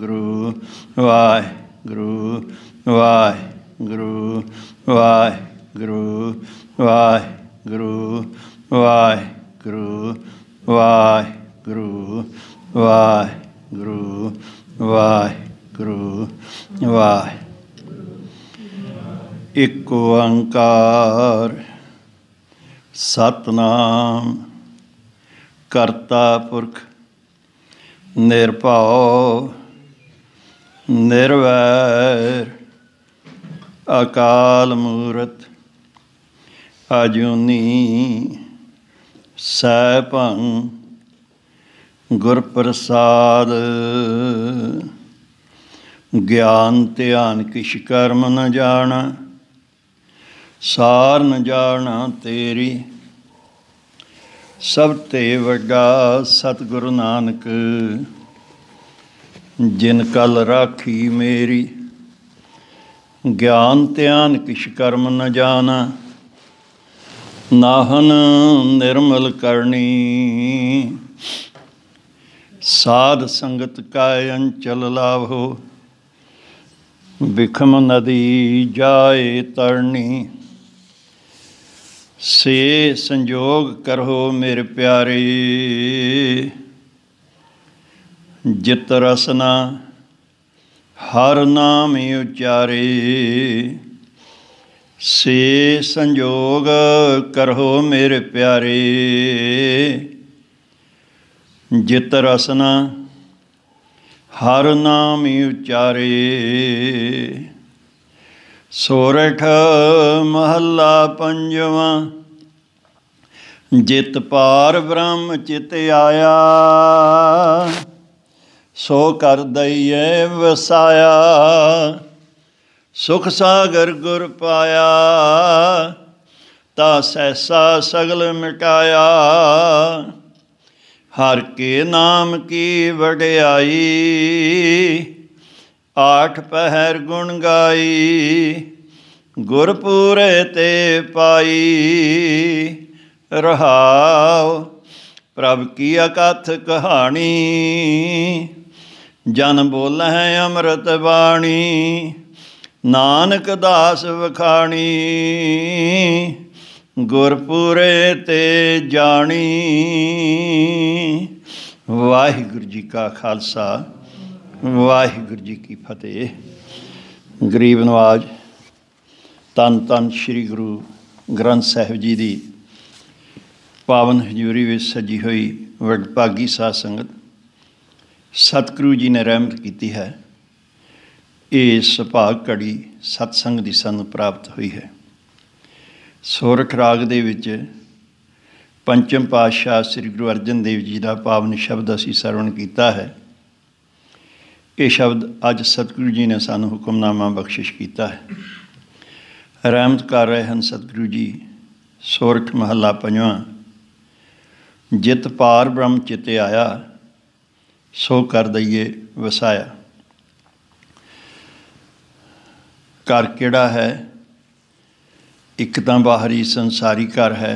ਗੁਰੂ ਵਾਹਿਗੁਰੂ ਵਾਹਿਗੁਰੂ ਵਾਹਿਗੁਰੂ ਵਾਹਿਗੁਰੂ ਵਾਹਿਗੁਰੂ ਵਾਹਿਗੁਰੂ ਵਾਹਿਗੁਰੂ ਵਾਹਿਗੁਰੂ ਵਾਹਿ ਇੱਕ ਓੰਕਾਰ ਸਤਨਾਮ ਕਰਤਾ ਪੁਰਖ ਨਿਰਭਉ ਨਿਰਵੈਰ ਅਕਾਲ ਮੂਰਤ ਅਜੂਨੀ ਸੈਭੰ ਗੁਰ ਪ੍ਰਸਾਦ ਗਿਆਨ ਧਿਆਨ ਕਿਛ ਕਰਮ ਨ ਜਾਣਾ ਸਾਰ ਨ ਜਾਣਾ ਤੇਰੀ ਸਭ ਤੇ ਵੱਡਾ ਸਤਿਗੁਰੂ ਨਾਨਕ ਜਿਨ ਕਲ ਰਾਖੀ ਮੇਰੀ ਗਿਆਨ ਧਿਆਨ ਕਿਛ ਕਰਮ ਨ ਜਾਣਾ ਨਾਹਨ ਨਿਰਮਲ ਕਰਨੀ ਸਾਧ ਸੰਗਤ ਕਾ ਅੰਚਲ ਲਾਭੋ ਵਿਖਮ ਨਦੀ ਜਾਏ ਤਰਨੀ ਸੇ ਸੰਜੋਗ ਕਰੋ ਮੇਰੇ ਪਿਆਰੇ ਜਿਤ ਰਸਨਾ ਹਰ ਨਾਮ ਉਚਾਰੇ ਸੇ ਸੰਜੋਗ ਕਰੋ ਮੇਰੇ ਪਿਆਰੇ ਜਿਤ ਰਸਨਾ ਹਰ ਨਾਮ ਉਚਾਰੇ ਸੋਰਠ ਮਹੱਲਾ ਪੰਜਵਾਂ ਜਿਤ ਪਾਰ ਬ੍ਰਹਮ ਚਿਤ ਆਇਆ ਸੋ ਕਰ ਦਈਏ ਵਸਾਇਆ ਸੁਖ ਸਾਗਰ ਗੁਰ ਪਾਇਆ ਤਾ ਸੈਸਾ ਸਗਲ ਮਿਟਾਇਆ ਹਰ ਕੇ ਨਾਮ ਕੀ ਵਡਿਆਈ ਆਠ ਪਹਿਰ ਗੁਣ ਗਾਈ ਗੁਰਪੂਰੇ ਤੇ ਪਾਈ ਰਹਾਉ ਪ੍ਰਭ ਕੀ ਅਕਥ ਕਹਾਣੀ ਜਨ ਬੋਲਹਿ ਅੰਮ੍ਰਿਤ ਬਾਣੀ ਨਾਨਕ ਦਾਸ ਵਖਾਣੀ ਗੁਰਪੁਰੇ ਤੇ ਜਾਣੀ ਵਾਹਿਗੁਰੂ ਜੀ ਕਾ ਖਾਲਸਾ ਵਾਹਿਗੁਰੂ ਜੀ ਕੀ ਫਤਿਹ ਗਰੀਬ ਨਵਾਜ ਤਨ ਤਨ ਸ੍ਰੀ ਗੁਰੂ ਗ੍ਰੰਥ ਸਾਹਿਬ ਜੀ ਦੀ ਪਾਵਨ ਹਜ਼ੂਰੀ ਵਿੱਚ ਸਜੀ ਹੋਈ ਵਡਭਾਗੀ ਸਾਧ ਸੰਗਤ ਸਤਿਗੁਰੂ ਜੀ ਨੇ ਰਹਿਮਤ ਕੀਤੀ ਹੈ ਇਹ ਸੁਭਾਗ ਕੜੀ ਸਤਸੰਗ ਦੀ ਸਾਨੂੰ ਪ੍ਰਾਪਤ ਹੋਈ ਹੈ ਸੋਰਖ ਰਾਗ ਦੇ ਵਿੱਚ ਪੰਚਮ ਪਾਤਸ਼ਾਹ ਸ੍ਰੀ ਗੁਰੂ ਅਰਜਨ ਦੇਵ ਜੀ ਦਾ ਪਾਵਨ ਸ਼ਬਦ ਅਸੀਂ ਸਰਵਣ ਕੀਤਾ ਹੈ ਇਹ ਸ਼ਬਦ ਅੱਜ ਸਤਿਗੁਰੂ ਜੀ ਨੇ ਸਾਨੂੰ ਹੁਕਮਨਾਮਾ ਬਖਸ਼ਿਸ਼ ਕੀਤਾ ਹੈ ਰਹਿਮਤ ਕਰ ਰਹੇ ਹਨ ਸਤਿਗੁਰੂ ਜੀ ਸੋਰਖ ਮਹੱਲਾ ਪੰਜਵਾਂ ਜਿਤ ਪਾਰ ਬ੍ਰਹਮ ਚਿਤੇ ਆਇਆ ਸੋ ਕਰ ਦਈਏ ਵਸਾਇਆ ਘਰ ਕਿਹੜਾ ਹੈ ਇੱਕ ਤਾਂ ਬਾਹਰੀ ਸੰਸਾਰੀ ਘਰ ਹੈ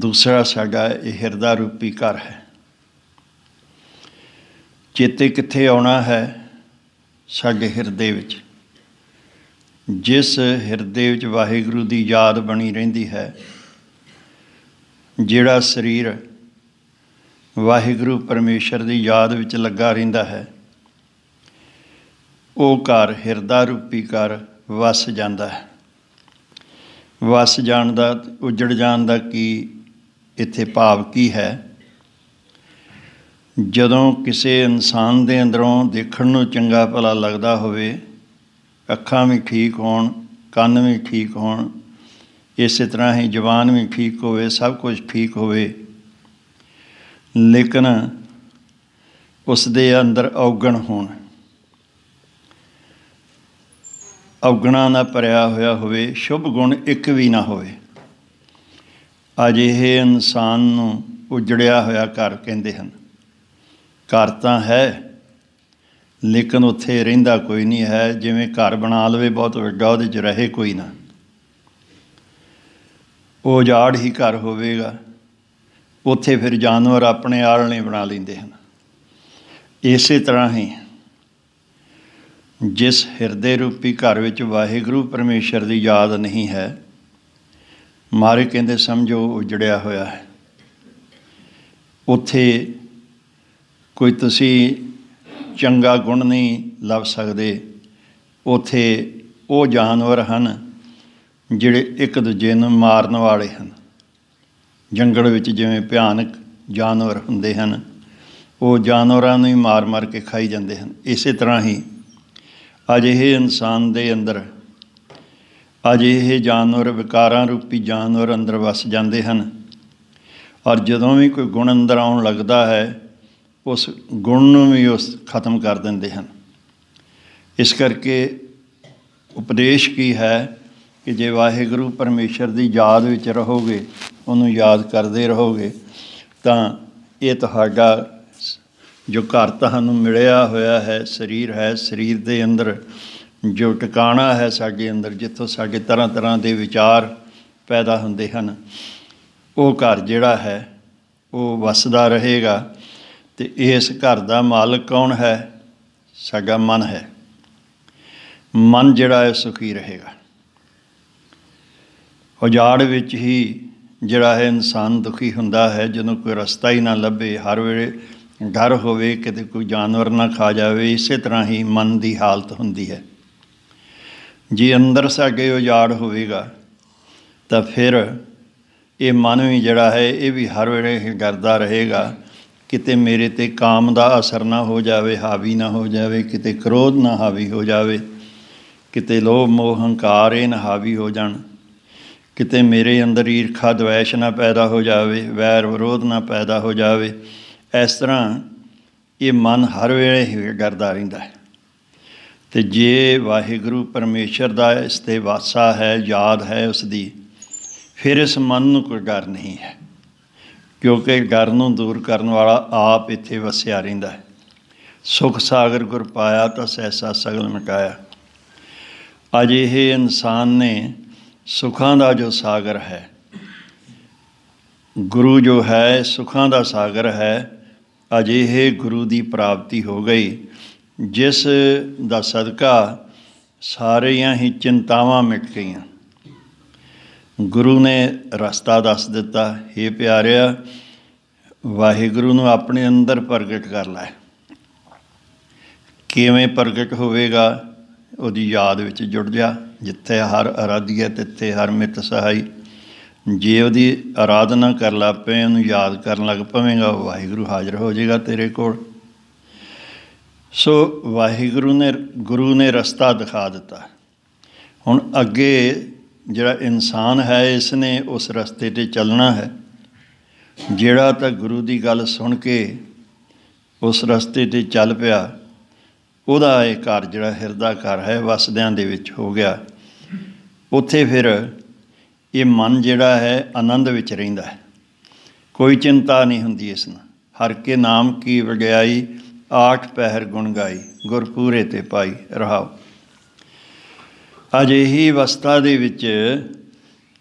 ਦੂਸਰਾ ਸਾਡਾ ਇਹ ਹਿਰਦਾ ਰੂਪੀ ਘਰ ਹੈ ਚੇਤੇ ਕਿੱਥੇ ਆਉਣਾ ਹੈ ਸਾਡੇ ਹਿਰਦੇ ਵਿੱਚ ਜਿਸ ਹਿਰਦੇ ਵਿੱਚ ਵਾਹਿਗੁਰੂ ਦੀ ਯਾਦ ਬਣੀ ਰਹਿੰਦੀ ਹੈ ਜਿਹੜਾ ਸਰੀਰ ਵਾਹਿਗੁਰੂ ਪਰਮੇਸ਼ਰ ਦੀ ਯਾਦ ਵਿੱਚ ਲੱਗਾ ਰਹਿੰਦਾ ਹੈ ਉਹ ਘਰ ਹਿਰਦਾ ਰੂਪੀ ਘਰ ਵਸ ਜਾਂਦਾ ਹੈ ਵਸ ਜਾਣ ਦਾ ਉਜੜ ਜਾਣ ਦਾ ਕੀ ਇੱਥੇ ਭਾਵ ਕੀ ਹੈ ਜਦੋਂ ਕਿਸੇ ਇਨਸਾਨ ਦੇ ਅੰਦਰੋਂ ਦੇਖਣ ਨੂੰ ਚੰਗਾ ਭਲਾ ਲੱਗਦਾ ਹੋਵੇ ਅੱਖਾਂ ਵੀ ਠੀਕ ਹੋਣ ਕੰਨ ਵੀ ਠੀਕ ਹੋਣ ਇਸੇ ਤਰ੍ਹਾਂ ਹੀ ਜਵਾਨ ਵੀ ਠੀਕ ਹੋਵੇ ਸਭ ਕੁਝ ਠੀਕ ਹੋਵੇ ਲੇਕਿਨ ਉਸ ਦੇ ਅੰਦਰ ਔਗਣ ਹੋਣ ਔਗਣਾ ਨਾਲ ਭਰਿਆ ਹੋਇਆ ਹੋਵੇ ਸ਼ੁਭ ਗੁਣ ਇੱਕ ਵੀ ਨਾ ਹੋਵੇ ਅਜਿਹੇ ਇਨਸਾਨ ਨੂੰ ਉਜੜਿਆ ਹੋਇਆ ਘਰ ਕਹਿੰਦੇ ਹਨ ਘਰ ਤਾਂ ਹੈ ਲੇਕਿਨ ਉੱਥੇ ਰਹਿੰਦਾ ਕੋਈ ਨਹੀਂ ਹੈ ਜਿਵੇਂ ਘਰ ਬਣਾ ਲਵੇ ਬਹੁਤ ਵੱਡਾ ਉਹਦੇ 'ਚ ਰਹੇ ਕੋਈ ਨਾ ਉਹ ਉਜਾੜ ਹੀ ਘਰ ਹੋਵੇਗਾ ਉੱਥੇ ਫਿਰ ਜਾਨਵਰ ਆਪਣੇ ਆਲਣੇ ਬਣਾ ਲੈਂਦੇ ਹਨ ਇਸੇ ਤਰ੍ਹਾਂ ਹੀ ਜਿਸ ਹਿਰਦੇ ਰੂਪੀ ਘਰ ਵਿੱਚ ਵਾਹਿਗੁਰੂ ਪਰਮੇਸ਼ਰ ਦੀ ਯਾਦ ਨਹੀਂ ਹੈ ਮਾਰੇ ਕਹਿੰਦੇ ਸਮਝੋ ਉਜੜਿਆ ਹੋਇਆ ਹੈ ਉੱਥੇ ਕੋਈ ਤੁਸੀਂ ਚੰਗਾ ਗੁਣ ਨਹੀਂ ਲੱਭ ਸਕਦੇ ਉੱਥੇ ਉਹ ਜਾਨਵਰ ਹਨ ਜਿਹੜੇ ਇੱਕ ਦੂਜੇ ਨੂੰ ਮਾਰਨ ਵਾਲੇ ਹਨ ਜੰਗਲ ਵਿੱਚ ਜਿਵੇਂ ਭਿਆਨਕ ਜਾਨਵਰ ਹੁੰਦੇ ਹਨ ਉਹ ਜਾਨਵਰਾਂ ਨੂੰ ਹੀ ਮਾਰ-ਮਾਰ ਕੇ ਖਾਈ ਜਾਂਦੇ ਹਨ ਇਸੇ ਤਰ੍ਹਾਂ ਹੀ ਅਜਿਹੇ ਇਨਸਾਨ ਦੇ ਅੰਦਰ ਅਜਿਹੇ ਜਾਨਵਰ ਵਿਕਾਰਾਂ ਰੂਪੀ ਜਾਨਵਰ ਅੰਦਰ ਵਸ ਜਾਂਦੇ ਹਨ ਔਰ ਜਦੋਂ ਵੀ ਕੋਈ ਗੁਣ ਅੰਦਰ ਆਉਣ ਲੱਗਦਾ ਹੈ ਉਸ ਗੁਣ ਨੂੰ ਵੀ ਉਸ ਖਤਮ ਕਰ ਦਿੰਦੇ ਹਨ ਇਸ ਕਰਕੇ ਉਪਦੇਸ਼ ਕੀ ਹੈ ਕਿ ਜੇ ਵਾਹਿਗੁਰੂ ਪਰਮੇਸ਼ਰ ਦੀ ਯਾਦ ਵਿੱਚ ਰਹੋਗੇ ਉਹਨੂੰ ਯਾਦ ਕਰਦੇ ਰਹੋਗੇ ਤਾਂ ਇਹ ਤੁਹਾਡਾ ਜੋ ਘਰ ਤੁਹਾਨੂੰ ਮਿਲਿਆ ਹੋਇਆ ਹੈ ਸਰੀਰ ਹੈ ਸਰੀਰ ਦੇ ਅੰਦਰ ਜੋ ਟਿਕਾਣਾ ਹੈ ਸਾਡੇ ਅੰਦਰ ਜਿੱਥੋਂ ਸਾਡੇ ਤਰ੍ਹਾਂ ਤਰ੍ਹਾਂ ਦੇ ਵਿਚਾਰ ਪੈਦਾ ਹੁੰਦੇ ਹਨ ਉਹ ਘਰ ਜਿਹੜਾ ਹੈ ਉਹ ਵਸਦਾ ਰਹੇਗਾ ਤੇ ਇਸ ਘਰ ਦਾ ਮਾਲਕ ਕੌਣ ਹੈ ਸਾਡਾ ਮਨ ਹੈ ਮਨ ਜਿਹੜਾ ਹੈ ਸੁਖੀ ਰਹੇਗਾ ਉਜਾੜ ਵਿੱਚ ਹੀ ਜਿਹੜਾ ਹੈ ਇਨਸਾਨ ਦੁਖੀ ਹੁੰਦਾ ਹੈ ਜਦੋਂ ਕੋਈ ਰਸਤਾ ਹੀ ਨਾ ਲੱਭੇ ਹਰ ਵੇਲੇ ਡਰ ਹੋਵੇ ਕਿਤੇ ਕੋਈ ਜਾਨਵਰ ਨਾ ਖਾ ਜਾਵੇ ਇਸੇ ਤਰ੍ਹਾਂ ਹੀ ਮਨ ਦੀ ਹਾਲਤ ਹੁੰਦੀ ਹੈ ਜੇ ਅੰਦਰ ਸਾਡੇ ਉਜਾੜ ਹੋਵੇਗਾ ਤਾਂ ਫਿਰ ਇਹ ਮਨ ਵੀ ਜਿਹੜਾ ਹੈ ਇਹ ਵੀ ਹਰ ਵੇਲੇ ਡਰਦਾ ਰਹੇਗਾ ਕਿਤੇ ਮੇਰੇ ਤੇ ਕਾਮ ਦਾ ਅਸਰ ਨਾ ਹੋ ਜਾਵੇ ਹਾਵੀ ਨਾ ਹੋ ਜਾਵੇ ਕਿਤੇ ਕ੍ਰੋਧ ਨਾ ਹਾਵੀ ਹੋ ਜਾਵੇ ਕਿਤੇ ਲੋਭ ਮੋਹ ਹੰਕਾਰ ਇਹ ਨਾ ਹਾਵੀ ਹੋ ਜਾਣ ਕਿਤੇ ਮੇਰੇ ਅੰਦਰ ਈਰਖਾ ਦਵੇਸ਼ ਨਾ ਪੈਦਾ ਹੋ ਜਾਵੇ ਵੈਰ ਵਿਰੋਧ ਨਾ ਪੈਦਾ ਹੋ ਜਾਵੇ ਇਸ ਤਰ੍ਹਾਂ ਇਹ ਮਨ ਹਰ ਵੇਲੇ ਕਰਦਾ ਰਹਿੰਦਾ ਹੈ ਤੇ ਜੇ ਵਾਹਿਗੁਰੂ ਪਰਮੇਸ਼ਰ ਦਾ ਇਸ ਤੇ ਵਾਸਾ ਹੈ ਯਾਦ ਹੈ ਉਸ ਦੀ ਫਿਰ ਇਸ ਮਨ ਨੂੰ ਕੋਈ ਗਰ ਨਹੀਂ ਹੈ ਕਿਉਂਕਿ ਗਰ ਨੂੰ ਦੂਰ ਕਰਨ ਵਾਲਾ ਆਪ ਇੱਥੇ ਵਸਿਆ ਰਹਿੰਦਾ ਹੈ ਸੁਖ ਸਾਗਰ ਗੁਰ ਪਾਇਆ ਤਾਂ ਸੈਸਾ ਸਗਲ ਮਿਟਾਇਆ ਅਜਿਹੇ ਇਨਸਾਨ ਨੇ ਸੁਖਾਂ ਦਾ ਜੋ ਸਾਗਰ ਹੈ ਗੁਰੂ ਜੋ ਹੈ ਸੁਖਾਂ ਦਾ ਸਾਗਰ ਹੈ ਅਜਿਹੇ ਗੁਰੂ ਦੀ ਪ੍ਰਾਪਤੀ ਹੋ ਗਈ ਜਿਸ ਦਾ ਸਦਕਾ ਸਾਰੀਆਂ ਹੀ ਚਿੰਤਾਵਾਂ ਮਿਟ ਗਈਆਂ ਗੁਰੂ ਨੇ ਰਸਤਾ ਦੱਸ ਦਿੱਤਾ हे ਪਿਆਰਿਆ ਵਾਹਿਗੁਰੂ ਨੂੰ ਆਪਣੇ ਅੰਦਰ ਪ੍ਰਗਟ ਕਰ ਲੈ ਕਿਵੇਂ ਪ੍ਰਗਟ ਹੋਵੇਗਾ ਉਹਦੀ ਯਾਦ ਵਿੱਚ ਜੁੜ ਜਾ ਜਿੱਥੇ ਹਰ ਅਰਾਧਿਆ ਤਿੱਥੇ ਹਰ ਮਿਤ ਸਹਾਈ ਜੇ ਉਹਦੀ ਆਰਾਧਨਾ ਕਰ ਲਾ ਪਏ ਉਹਨੂੰ ਯਾਦ ਕਰਨ ਲੱਗ ਪਵੇਂਗਾ ਵਾਹਿਗੁਰੂ ਹਾਜ਼ਰ ਹੋ ਜਾਏਗਾ ਤੇਰੇ ਕੋਲ ਸੋ ਵਾਹਿਗੁਰੂ ਨੇ ਗੁਰੂ ਨੇ ਰਸਤਾ ਦਿਖਾ ਦਿੱਤਾ ਹੁਣ ਅੱਗੇ ਜਿਹੜਾ ਇਨਸਾਨ ਹੈ ਇਸ ਨੇ ਉਸ ਰਸਤੇ ਤੇ ਚੱਲਣਾ ਹੈ ਜਿਹੜਾ ਤਾਂ ਗੁਰੂ ਦੀ ਗੱਲ ਸੁਣ ਕੇ ਉਸ ਰਸਤੇ ਤੇ ਚੱਲ ਪਿਆ ਉਹਦਾ ਇਹ ਘਰ ਜਿਹੜਾ ਹਿਰਦਾ ਘਰ ਹੈ ਵਸਦਿਆਂ ਦੇ ਵਿੱਚ ਹੋ ਗਿਆ ਉੱਥੇ ਫਿਰ ਇਹ ਮਨ ਜਿਹੜਾ ਹੈ ਆਨੰਦ ਵਿੱਚ ਰਹਿੰਦਾ ਹੈ ਕੋਈ ਚਿੰਤਾ ਨਹੀਂ ਹੁੰਦੀ ਇਸ ਨਾਲ ਹਰ ਕੇ ਨਾਮ ਕੀ ਵਗਿਆਈ ਆਠ ਪਹਿਰ ਗੁਣ ਗਾਈ ਗੁਰਪੂਰੇ ਤੇ ਪਾਈ ਰਹਾਉ ਅਜਿਹੀ ਅਵਸਥਾ ਦੇ ਵਿੱਚ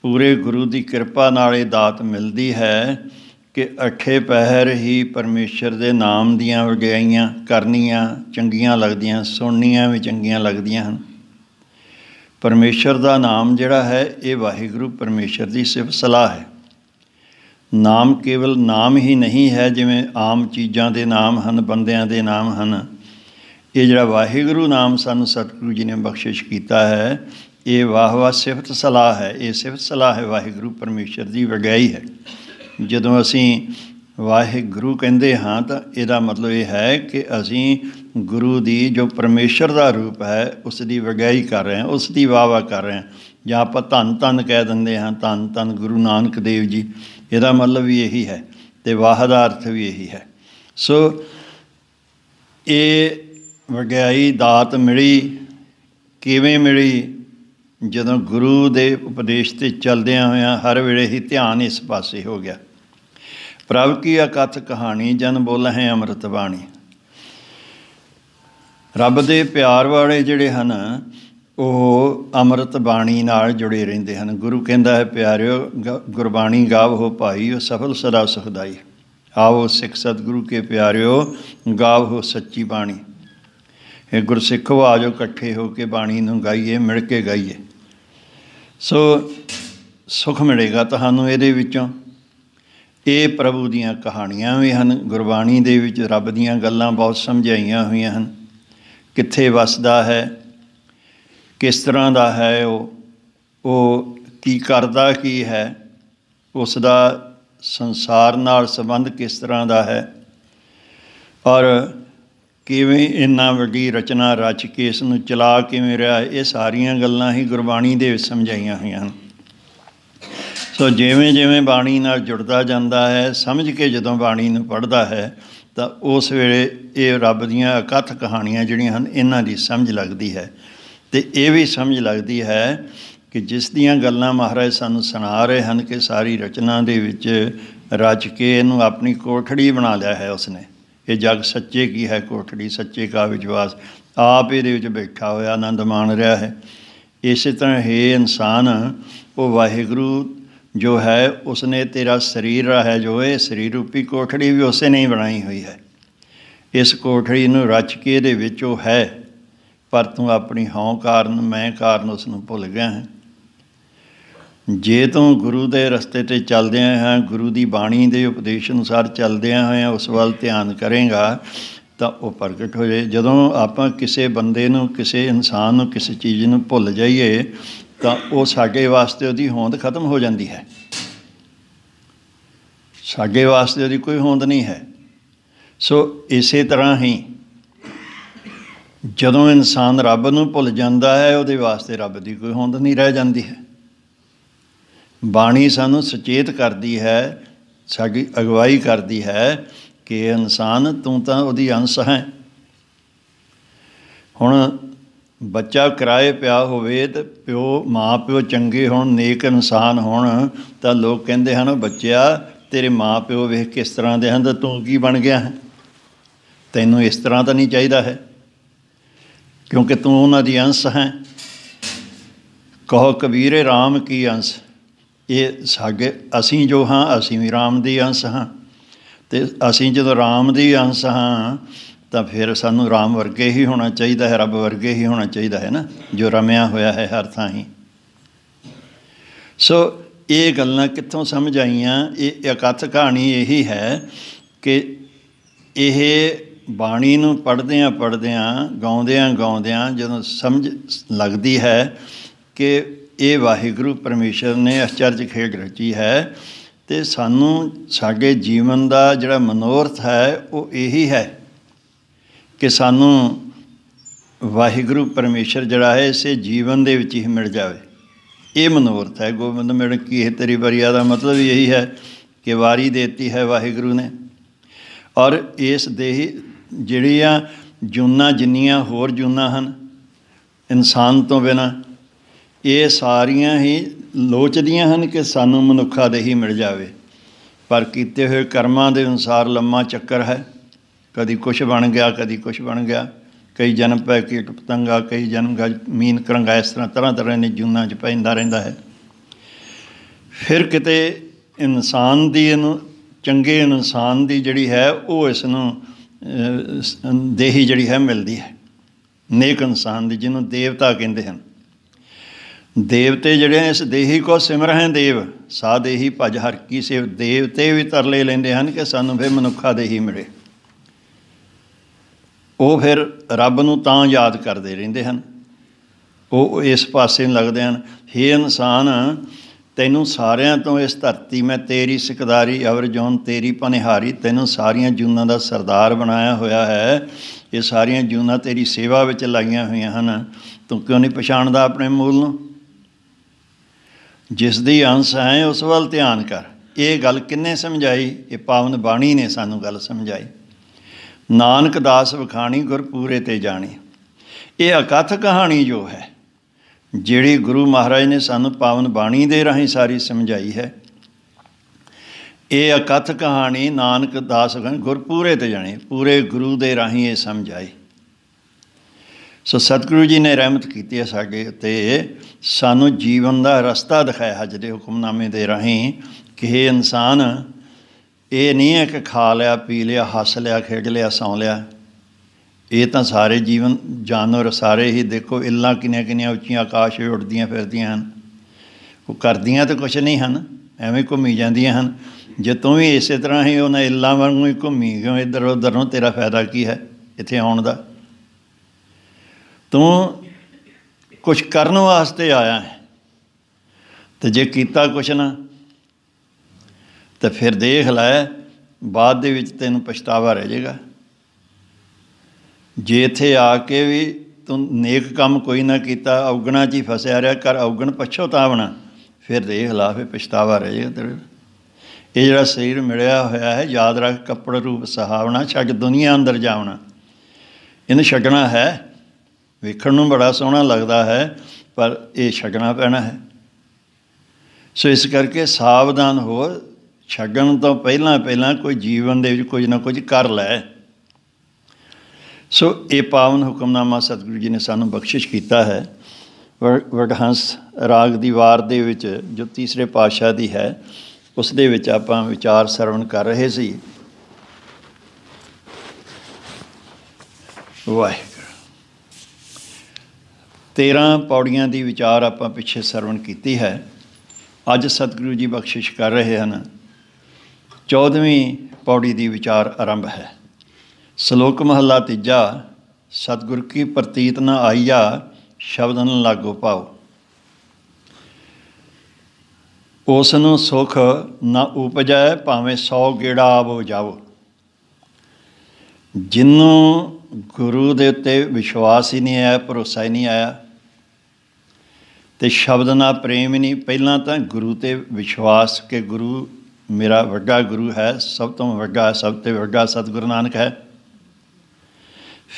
ਪੂਰੇ ਗੁਰੂ ਦੀ ਕਿਰਪਾ ਨਾਲ ਇਹ ਦਾਤ ਮਿਲਦੀ ਹੈ ਕਿ ਅਠੇ ਪਹਿਰ ਹੀ ਪਰਮੇਸ਼ਰ ਦੇ ਨਾਮ ਦੀਆਂ ਵਡਿਆਈਆਂ ਕਰਨੀਆਂ ਚੰਗੀਆਂ ਲੱਗਦੀਆਂ ਸੁਣਨੀਆਂ ਵੀ ਚੰਗੀਆਂ ਲੱਗਦੀਆਂ ਹਨ ਪਰਮੇਸ਼ਰ ਦਾ ਨਾਮ ਜਿਹੜਾ ਹੈ ਇਹ ਵਾਹਿਗੁਰੂ ਪਰਮੇਸ਼ਰ ਦੀ ਸਿਫਤ ਸਲਾਹ ਹੈ ਨਾਮ ਕੇਵਲ ਨਾਮ ਹੀ ਨਹੀਂ ਹੈ ਜਿਵੇਂ ਆਮ ਚੀਜ਼ਾਂ ਦੇ ਨਾਮ ਹਨ ਬੰਦਿਆਂ ਦੇ ਨਾਮ ਹਨ ਇਹ ਜਿਹੜਾ ਵਾਹਿਗੁਰੂ ਨਾਮ ਸਾਨੂੰ ਸਤਿਗੁਰੂ ਜੀ ਨੇ ਬਖਸ਼ਿਸ਼ ਕੀਤਾ ਹੈ ਇਹ ਵਾਹ ਸਿਫਤ ਸਲਾਹ ਹੈ ਇਹ ਸਿਫਤ ਸਲਾਹ ਹੈ ਵਾਹਿਗੁਰੂ ਪਰਮੇਸ਼ਰ ਦੀ ਵਗਾਈ ਹੈ ਜਦੋਂ ਅਸੀਂ ਵਾਹਿਗੁਰੂ ਕਹਿੰਦੇ ਹਾਂ ਤਾਂ ਇਹਦਾ ਮਤਲਬ ਇਹ ਹੈ ਕਿ ਅਸੀਂ ਗੁਰੂ ਦੀ ਜੋ ਪਰਮੇਸ਼ਰ ਦਾ ਰੂਪ ਹੈ ਉਸ ਦੀ ਵਗਾਈ ਕਰ ਰਹੇ ਹਾਂ ਉਸ ਦੀ ਵਾਵਾ ਕਰ ਰਹੇ ਹਾਂ ਜਾਂ ਆਪਾਂ ਧੰਨ ਧੰਨ ਕਹਿ ਦਿੰਦੇ ਹਾਂ ਧੰਨ ਧੰਨ ਗੁਰੂ ਨਾਨਕ ਦੇਵ ਜੀ ਇਹਦਾ ਮਤਲਬ ਵੀ ਇਹੀ ਹੈ ਤੇ ਵਾਹ ਦਾ ਅਰਥ ਵੀ ਇਹੀ ਹੈ ਸੋ ਇਹ ਵਗਾਈ ਦਾਤ ਮਿਲੀ ਕਿਵੇਂ ਮਿਲੀ ਜਦੋਂ ਗੁਰੂ ਦੇ ਉਪਦੇਸ਼ ਤੇ ਚੱਲਦਿਆਂ ਹੋਇਆਂ ਹਰ ਵੇਲੇ ਹੀ ਧਿਆਨ ਇਸ ਪਾਸੇ ਹੋ ਗਿਆ ਪ੍ਰਭ ਕੀ ਅਕਥ ਕਹਾਣੀ ਜਨ ਬੋਲਹਿ ਅੰਮ੍ਰਿਤ ਬਾਣੀ ਰੱਬ ਦੇ ਪਿਆਰ ਵਾਲੇ ਜਿਹੜੇ ਹਨ ਉਹ ਅੰਮ੍ਰਿਤ ਬਾਣੀ ਨਾਲ ਜੁੜੇ ਰਹਿੰਦੇ ਹਨ ਗੁਰੂ ਕਹਿੰਦਾ ਹੈ ਪਿਆਰਿਓ ਗੁਰਬਾਣੀ ਗਾਵੋ ਭਾਈ ਉਹ ਸਫਲ ਸਦਾ ਸੁਖਦਾਈ ਆਓ ਸਿੱਖ ਸਤਿਗੁਰੂ ਕੇ ਪਿਆਰਿਓ ਗਾਵੋ ਸੱਚੀ ਬਾਣੀ ਇਹ ਗੁਰਸਿੱਖੋ ਆਜੋ ਇਕੱਠੇ ਹੋ ਕੇ ਬਾਣੀ ਨੂੰ ਗਾਈਏ ਮਿਲ ਕੇ ਗਾਈਏ ਸੋ ਸੁਖ ਮਿਲੇਗਾ ਤੁਹਾਨੂੰ ਇਹਦੇ ਵਿੱਚੋਂ ਇਹ ਪ੍ਰਭੂ ਦੀਆਂ ਕਹਾਣੀਆਂ ਵੀ ਹਨ ਗੁਰਬਾਣੀ ਦੇ ਵਿੱਚ ਰੱਬ ਦੀਆਂ ਗੱਲਾਂ ਬਹੁਤ ਸਮਝਾਈਆਂ ਹੋਈਆਂ ਹਨ ਕਿੱਥੇ ਵਸਦਾ ਹੈ ਕਿਸ ਤਰ੍ਹਾਂ ਦਾ ਹੈ ਉਹ ਉਹ ਕੀ ਕਰਦਾ ਕੀ ਹੈ ਉਸ ਦਾ ਸੰਸਾਰ ਨਾਲ ਸੰਬੰਧ ਕਿਸ ਤਰ੍ਹਾਂ ਦਾ ਹੈ ਔਰ ਕਿਵੇਂ ਇੰਨਾ ਵੱਡੀ ਰਚਨਾ ਰਚ ਕੇ ਇਸ ਨੂੰ ਚਲਾ ਕਿਵੇਂ ਰਿਹਾ ਇਹ ਸਾਰੀਆਂ ਗੱਲਾਂ ਹੀ ਗੁਰਬਾਣੀ ਦੇ ਵਿੱਚ ਸਮਝਾਈਆਂ ਹੋਈਆਂ ਹਨ ਸੋ ਜਿਵੇਂ ਜਿਵੇਂ ਬਾਣੀ ਨਾਲ ਜੁੜਦਾ ਜਾਂਦਾ ਹੈ ਸਮਝ ਕੇ ਜਦੋਂ ਬਾਣੀ ਨੂੰ ਪੜ੍ਹਦਾ ਹੈ ਤਾਂ ਉਸ ਵੇਲੇ ਇਹ ਰੱਬ ਦੀਆਂ ਅਕਥ ਕਹਾਣੀਆਂ ਜਿਹੜੀਆਂ ਹਨ ਇਹਨਾਂ ਦੀ ਸਮਝ ਲੱਗਦੀ ਹੈ ਤੇ ਇਹ ਵੀ ਸਮਝ ਲੱਗਦੀ ਹੈ ਕਿ ਜਿਸ ਦੀਆਂ ਗੱਲਾਂ ਮਹਾਰਾਜ ਸਾਨੂੰ ਸੁਣਾ ਰਹੇ ਹਨ ਕਿ ਸਾਰੀ ਰਚਨਾ ਦੇ ਵਿੱਚ ਰਚ ਕੇ ਇਹਨੂੰ ਆਪਣੀ ਕੋਠੜੀ ਬਣਾ ਲਿਆ ਹੈ ਉਸਨੇ ਇਹ ਜਗ ਸੱਚੇ ਕੀ ਹੈ ਕੋਠੜੀ ਸੱਚੇ ਕਾ ਵਿਸ਼ਵਾਸ ਆਪ ਇਹਦੇ ਵਿੱਚ ਬੈਠਾ ਹੋਇਆ ਆਨੰਦ ਮਾਣ ਰਿਹਾ ਹੈ ਇਸੇ ਤਰ੍ਹਾਂ ਹੈ ਇਨਸਾਨ ਉਹ ਵਾਹਿਗੁਰੂ ਜੋ ਹੈ ਉਸਨੇ ਤੇਰਾ ਸਰੀਰ है ਜੋ ਇਹ ਸਰੀਰ ਰੂਪੀ ਕੋਠੜੀ ਵੀ ਉਸੇ ਨੇ ਬਣਾਈ ਹੋਈ ਹੈ ਇਸ ਕੋਠੜੀ ਨੂੰ ਰਚ ਕੇ ਇਹਦੇ ਵਿੱਚ ਉਹ ਹੈ ਪਰ ਤੂੰ ਆਪਣੀ ਹਉ ਕਾਰਨ ਮੈਂ ਕਾਰਨ ਉਸ ਨੂੰ ਭੁੱਲ ਗਿਆ ਹੈ ਜੇ ਤੂੰ ਗੁਰੂ ਦੇ ਰਸਤੇ ਤੇ ਚੱਲਦੇ ਆਂ ਗੁਰੂ ਦੀ ਬਾਣੀ ਦੇ ਉਪਦੇਸ਼ ਅਨੁਸਾਰ ਚੱਲਦੇ ਆਂ ਉਸ ਵੱਲ ਧਿਆਨ ਕਰੇਗਾ ਤਾਂ ਉਹ ਪ੍ਰਗਟ ਹੋ ਜਾਏ ਜਦੋਂ ਆਪਾਂ ਕਿਸੇ ਬੰਦੇ ਨੂੰ ਕਿਸੇ ਇਨਸਾਨ ਨੂੰ ਕਿਸੇ ਚੀਜ਼ ਨੂੰ ਭੁੱਲ ਜਾਈਏ ਤਾਂ ਉਹ ਸਾਡੇ ਵਾਸਤੇ ਉਹਦੀ ਹੋਂਦ ਖਤਮ ਹੋ ਜਾਂਦੀ ਹੈ ਸਾਡੇ ਵਾਸਤੇ ਉਹਦੀ ਕੋਈ ਹੋਂਦ ਨਹੀਂ ਹੈ ਸੋ ਇਸੇ ਤਰ੍ਹਾਂ ਹੀ ਜਦੋਂ ਇਨਸਾਨ ਰੱਬ ਨੂੰ ਭੁੱਲ ਜਾਂਦਾ ਹੈ ਉਹਦੇ ਵਾਸਤੇ ਰੱਬ ਦੀ ਕੋਈ ਹੋਂਦ ਨਹੀਂ ਰਹਿ ਜਾਂਦੀ ਹੈ ਬਾਣੀ ਸਾਨੂੰ ਸੁਚੇਤ ਕਰਦੀ ਹੈ ਸਾਡੀ ਅਗਵਾਈ ਕਰਦੀ ਹੈ ਕਿ ਇਨਸਾਨ ਤੂੰ ਤਾਂ ਉਹਦੀ ਅੰਸ਼ ਹੈ ਹੁਣ ਬੱਚਾ ਕਿਰਾਏ ਪਿਆ ਹੋਵੇ ਤੇ ਪਿਓ ਮਾਂ ਪਿਓ ਚੰਗੇ ਹੋਣ ਨੇਕ ਇਨਸਾਨ ਹੋਣ ਤਾਂ ਲੋਕ ਕਹਿੰਦੇ ਹਨ ਬੱਚਿਆ ਤੇਰੇ ਮਾਂ ਪਿਓ ਵੇਖ ਕਿਸ ਤਰ੍ਹਾਂ ਦੇ ਹਨ ਤਾਂ ਤੂੰ ਕੀ ਬਣ ਗਿਆ ਹੈ ਤੈਨੂੰ ਇਸ ਤਰ੍ਹਾਂ ਤਾਂ ਨਹੀਂ ਚਾਹੀਦਾ ਹੈ ਕਿਉਂਕਿ ਤੂੰ ਉਹਨਾਂ ਦੀ ਅੰਸ਼ ਹੈ ਕਹੋ ਕਬੀਰੇ RAM ਕੀ ਅੰਸ਼ ਇਹ ਸਾਗੇ ਅਸੀਂ ਜੋ ਹਾਂ ਅਸੀਂ ਵੀ RAM ਦੀ ਅੰਸ਼ ਹਾਂ ਤੇ ਅਸੀਂ ਜਦੋਂ RAM ਦੀ ਅੰਸ਼ ਹਾਂ ਤਾਂ ਫਿਰ ਸਾਨੂੰ ਰਾਮ ਵਰਗੇ ਹੀ ਹੋਣਾ ਚਾਹੀਦਾ ਹੈ ਰੱਬ ਵਰਗੇ ਹੀ ਹੋਣਾ ਚਾਹੀਦਾ ਹੈ ਨਾ ਜੋ ਰਮਿਆ ਹੋਇਆ ਹੈ ਹਰ ਥਾਂ ਹੀ ਸੋ ਇਹ ਗੱਲਾਂ ਕਿੱਥੋਂ ਸਮਝ ਆਈਆਂ ਇਹ ਇਕੱਥ ਕਹਾਣੀ ਇਹੀ ਹੈ ਕਿ ਇਹ ਬਾਣੀ ਨੂੰ ਪੜਦਿਆਂ ਪੜਦਿਆਂ ਗਾਉਂਦਿਆਂ ਗਾਉਂਦਿਆਂ ਜਦੋਂ ਸਮਝ ਲੱਗਦੀ ਹੈ ਕਿ ਇਹ ਵਾਹਿਗੁਰੂ ਪਰਮੇਸ਼ਰ ਨੇ ਅਚਰਜ ਖੇਡ ਰਚੀ ਹੈ ਤੇ ਸਾਨੂੰ ਸਾਡੇ ਜੀਵਨ ਦਾ ਜਿਹੜਾ ਮਨੋਰਥ ਹੈ ਉਹ ਇਹੀ ਹੈ ਕਿ ਸਾਨੂੰ ਵਾਹਿਗੁਰੂ ਪਰਮੇਸ਼ਰ ਜਿਹੜਾ ਹੈ ਇਸੇ ਜੀਵਨ ਦੇ ਵਿੱਚ ਹੀ ਮਿਲ ਜਾਵੇ ਇਹ ਮਨੋਰਥ ਹੈ ਗੋਬਿੰਦ ਮਿਲ ਕੀ ਹੈ ਤੇਰੀ ਬਰੀਆ ਦਾ ਮਤਲਬ ਇਹੀ ਹੈ ਕਿ ਵਾਰੀ ਦੇਤੀ ਹੈ ਵਾਹਿਗੁਰੂ ਨੇ ਔਰ ਇਸ ਦੇਹ ਜਿਹੜੀਆਂ ਜੁਨਾ ਜਿੰਨੀਆਂ ਹੋਰ ਜੁਨਾ ਹਨ ਇਨਸਾਨ ਤੋਂ ਬਿਨਾ ਇਹ ਸਾਰੀਆਂ ਹੀ ਲੋਚਦੀਆਂ ਹਨ ਕਿ ਸਾਨੂੰ ਮਨੁੱਖਾ ਦੇਹੀ ਮਿਲ ਜਾਵੇ ਪਰ ਕੀਤੇ ਹੋਏ ਕਰਮਾਂ ਦੇ ਅਨੁਸਾਰ ਲੰਮਾ ਚੱਕਰ ਹੈ ਕਦੀ ਕੁਛ ਬਣ ਗਿਆ ਕਦੀ ਕੁਛ ਬਣ ਗਿਆ ਕਈ ਜਨਮ ਪੈ ਕੇ ਪਤੰਗਾ ਕਈ ਜਨਮ ਗਜ ਮੀਨ ਕਰੰਗਾ ਇਸ ਤਰ੍ਹਾਂ ਤਰ੍ਹਾਂ ਤਰ੍ਹਾਂ ਨੇ ਜੁਨਾਂ 'ਚ ਪੈਂਦਾ ਰਹਿੰਦਾ ਹੈ ਫਿਰ ਕਿਤੇ ਇਨਸਾਨ ਦੀ ਇਹਨੂੰ ਚੰਗੇ ਇਨਸਾਨ ਦੀ ਜਿਹੜੀ ਹੈ ਉਹ ਇਸ ਨੂੰ ਦੇਹੀ ਜਿਹੜੀ ਹੈ ਮਿਲਦੀ ਹੈ ਨੇਕ ਇਨਸਾਨ ਦੀ ਜਿਹਨੂੰ ਦੇਵਤਾ ਕਹਿੰਦੇ ਹਨ ਦੇਵਤੇ ਜਿਹੜੇ ਇਸ ਦੇਹੀ ਕੋ ਹੈ ਦੇਵ ਸਾ ਦੇਹੀ ਭਜ ਹਰ ਕੀ ਸੇਵ ਦੇਵਤੇ ਵੀ ਤਰਲੇ ਲੈਂਦੇ ਹਨ ਕਿ ਸਾਨੂੰ ਫੇ ਮਨੁੱਖਾ ਦੇਹੀ ਮਿਲੇ ਉਹ ਫਿਰ ਰੱਬ ਨੂੰ ਤਾਂ ਯਾਦ ਕਰਦੇ ਰਹਿੰਦੇ ਹਨ ਉਹ ਇਸ ਪਾਸੇ ਨੂੰ ਲੱਗਦੇ ਹਨ हे ਇਨਸਾਨ ਤੈਨੂੰ ਸਾਰਿਆਂ ਤੋਂ ਇਸ ਧਰਤੀ ਮੈਂ ਤੇਰੀ ਸਿਕਦਾਰੀ ਅਵਰ ਜੋਨ ਤੇਰੀ ਪਨਿਹਾਰੀ ਤੈਨੂੰ ਸਾਰੀਆਂ ਜੂਨਾਂ ਦਾ ਸਰਦਾਰ ਬਣਾਇਆ ਹੋਇਆ ਹੈ ਇਹ ਸਾਰੀਆਂ ਜੂਨਾਂ ਤੇਰੀ ਸੇਵਾ ਵਿੱਚ ਲਾਈਆਂ ਹੋਈਆਂ ਹਨ ਤੂੰ ਕਿਉਂ ਨਹੀਂ ਪਛਾਣਦਾ ਆਪਣੇ ਮੂਲ ਨੂੰ ਜਿਸ ਦੀ ਅੰਸ ਹੈ ਉਸ ਵੱਲ ਧਿਆਨ ਕਰ ਇਹ ਗੱਲ ਕਿੰਨੇ ਸਮਝਾਈ ਇਹ ਪਾਵਨ ਬਾਣੀ ਨੇ ਸਾਨੂੰ ਗੱਲ ਸਮਝਾਈ ਨਾਨਕ ਦਾਸ ਵਿਖਾਣੀ ਗੁਰਪੂਰੇ ਤੇ ਜਾਣੀ ਇਹ ਅਕਥ ਕਹਾਣੀ ਜੋ ਹੈ ਜਿਹੜੀ ਗੁਰੂ ਮਹਾਰਾਜ ਨੇ ਸਾਨੂੰ ਪਾਵਨ ਬਾਣੀ ਦੇ ਰਾਹੀਂ ਸਾਰੀ ਸਮਝਾਈ ਹੈ ਇਹ ਅਕਥ ਕਹਾਣੀ ਨਾਨਕ ਦਾਸ ਗੁਰ ਗੁਰਪੂਰੇ ਤੇ ਜਾਣੀ ਪੂਰੇ ਗੁਰੂ ਦੇ ਰਾਹੀਂ ਇਹ ਸਮਝਾਈ ਸੋ ਸਤਿਗੁਰੂ ਜੀ ਨੇ ਰਹਿਮਤ ਕੀਤੀ ਹੈ ਸਾਡੇ ਤੇ ਸਾਨੂੰ ਜੀਵਨ ਦਾ ਰਸਤਾ ਦਿਖਾਇਆ ਹਜਰੇ ਹੁਕਮਨਾਮੇ ਦੇ ਰਾਹੀਂ ਕਿ ਇਹ ਇਨਸਾਨ ਇਹ ਨਹੀਂ ਹੈ ਕਿ ਖਾ ਲਿਆ ਪੀ ਲਿਆ ਹੱਸ ਲਿਆ ਖੇਡ ਲਿਆ ਸੌ ਲਿਆ ਇਹ ਤਾਂ ਸਾਰੇ ਜੀਵਨ ਜਾਨਵਰ ਸਾਰੇ ਹੀ ਦੇਖੋ ਇੱਲਾਂ ਕਿੰਨੀਆਂ ਕਿੰਨੀਆਂ ਉੱਚੀਆਂ ਆਕਾਸ਼ ਵਿੱਚ ਉੱਡਦੀਆਂ ਫਿਰਦੀਆਂ ਹਨ ਉਹ ਕਰਦੀਆਂ ਤਾਂ ਕੁਝ ਨਹੀਂ ਹਨ ਐਵੇਂ ਘੁੰਮੀ ਜਾਂਦੀਆਂ ਹਨ ਜੇ ਤੂੰ ਵੀ ਇਸੇ ਤਰ੍ਹਾਂ ਹੀ ਉਹਨਾਂ ਇੱਲਾਂ ਵਾਂਗੂ ਹੀ ਘੁੰਮੀ ਗਿਓ ਇੱਧਰ ਉੱਧਰ ਨੂੰ ਤੇਰਾ ਫਾਇਦਾ ਕੀ ਹੈ ਇੱਥੇ ਆਉਣ ਦਾ ਤੂੰ ਕੁਝ ਕਰਨ ਵਾਸਤੇ ਆਇਆ ਹੈ ਤੇ ਜੇ ਕੀਤਾ ਕੁਝ ਨਾ ਤੇ ਫਿਰ ਦੇਖ ਲੈ ਬਾਅਦ ਦੇ ਵਿੱਚ ਤੈਨੂੰ ਪਛਤਾਵਾ ਰਹਿ ਜਾਏਗਾ ਜੇ ਇੱਥੇ ਆ ਕੇ ਵੀ ਤੂੰ ਨੇਕ ਕੰਮ ਕੋਈ ਨਾ ਕੀਤਾ ਔਗਣਾ 'ਚ ਹੀ ਫਸਿਆ ਰਿਹਾ ਕਰ ਔਗਣ ਪਛਤਾਵਣਾ ਫਿਰ ਦੇਖ ਲੈ ਫਿਰ ਪਛਤਾਵਾ ਰਹਿ ਜਾਏਗਾ ਤੇਰੇ ਇਹ ਜਿਹੜਾ ਸਰੀਰ ਮਿਲਿਆ ਹੋਇਆ ਹੈ ਯਾਦ ਰੱਖ ਕੱਪੜ ਰੂਪ ਸਹਾਵਣਾ ਛੱਡ ਦੁਨੀਆ ਅੰਦਰ ਜਾਵਣਾ ਇਹਨੂੰ ਛੱਡਣਾ ਹੈ ਵੇਖਣ ਨੂੰ ਬੜਾ ਸੋਹਣਾ ਲੱਗਦਾ ਹੈ ਪਰ ਇਹ ਛੱਡਣਾ ਪੈਣਾ ਹੈ ਸੋ ਇਸ ਕਰਕੇ ਸਾਵਧਾਨ ਹੋ ਛੱਗਣ ਤੋਂ ਪਹਿਲਾਂ ਪਹਿਲਾਂ ਕੋਈ ਜੀਵਨ ਦੇ ਵਿੱਚ ਕੁਝ ਨਾ ਕੁਝ ਕਰ ਲੈ ਸੋ ਇਹ ਪਾਵਨ ਹੁਕਮਨਾਮਾ ਸਤਿਗੁਰੂ ਜੀ ਨੇ ਸਾਨੂੰ ਬਖਸ਼ਿਸ਼ ਕੀਤਾ ਹੈ ਵਰਗਹੰਸ ਰਾਗ ਦੀ ਵਾਰ ਦੇ ਵਿੱਚ ਜੋ ਤੀਸਰੇ ਪਾਤਸ਼ਾਹ ਦੀ ਹੈ ਉਸ ਦੇ ਵਿੱਚ ਆਪਾਂ ਵਿਚਾਰ ਸਰਵਣ ਕਰ ਰਹੇ ਸੀ ਵਾਹਿਗੁਰੂ 13 ਪੌੜੀਆਂ ਦੀ ਵਿਚਾਰ ਆਪਾਂ ਪਿੱਛੇ ਸਰਵਣ ਕੀਤੀ ਹੈ ਅੱਜ ਸਤਿਗੁਰੂ ਜੀ ਬਖਸ਼ਿਸ਼ ਕਰ ਰਹੇ ਹਨ 14ਵੀਂ ਪੌੜੀ ਦੀ ਵਿਚਾਰ ਆਰੰਭ ਹੈ ਸ਼ਲੋਕ ਮਹੱਲਾ ਤੀਜਾ ਸਤਗੁਰ ਕੀ ਪ੍ਰਤੀਤ ਨ ਆਈਆ ਸ਼ਬਦਨ ਲਾਗੋ ਪਾਓ ਉਸ ਨੂੰ ਸੁਖ ਨਾ ਉਪਜੈ ਭਾਵੇਂ 100 ਗੇੜਾ ਆਵੋ ਜਾਵੋ ਜਿੰਨੂੰ ਗੁਰੂ ਦੇ ਉੱਤੇ ਵਿਸ਼ਵਾਸ ਹੀ ਨਹੀਂ ਆਇਆ ਭਰੋਸਾ ਹੀ ਨਹੀਂ ਆਇਆ ਤੇ ਸ਼ਬਦ ਨਾਲ ਪ੍ਰੇਮ ਹੀ ਨਹੀਂ ਪਹਿਲਾਂ ਤਾਂ ਗੁਰੂ ਤੇ ਵਿਸ਼ਵਾਸ ਕਿ ਗੁਰੂ ਮੇਰਾ ਵੱਡਾ ਗੁਰੂ ਹੈ ਸਭ ਤੋਂ ਵੱਡਾ ਸਭ ਤੋਂ ਵੱਡਾ ਸਤਿਗੁਰੂ ਨਾਨਕ ਹੈ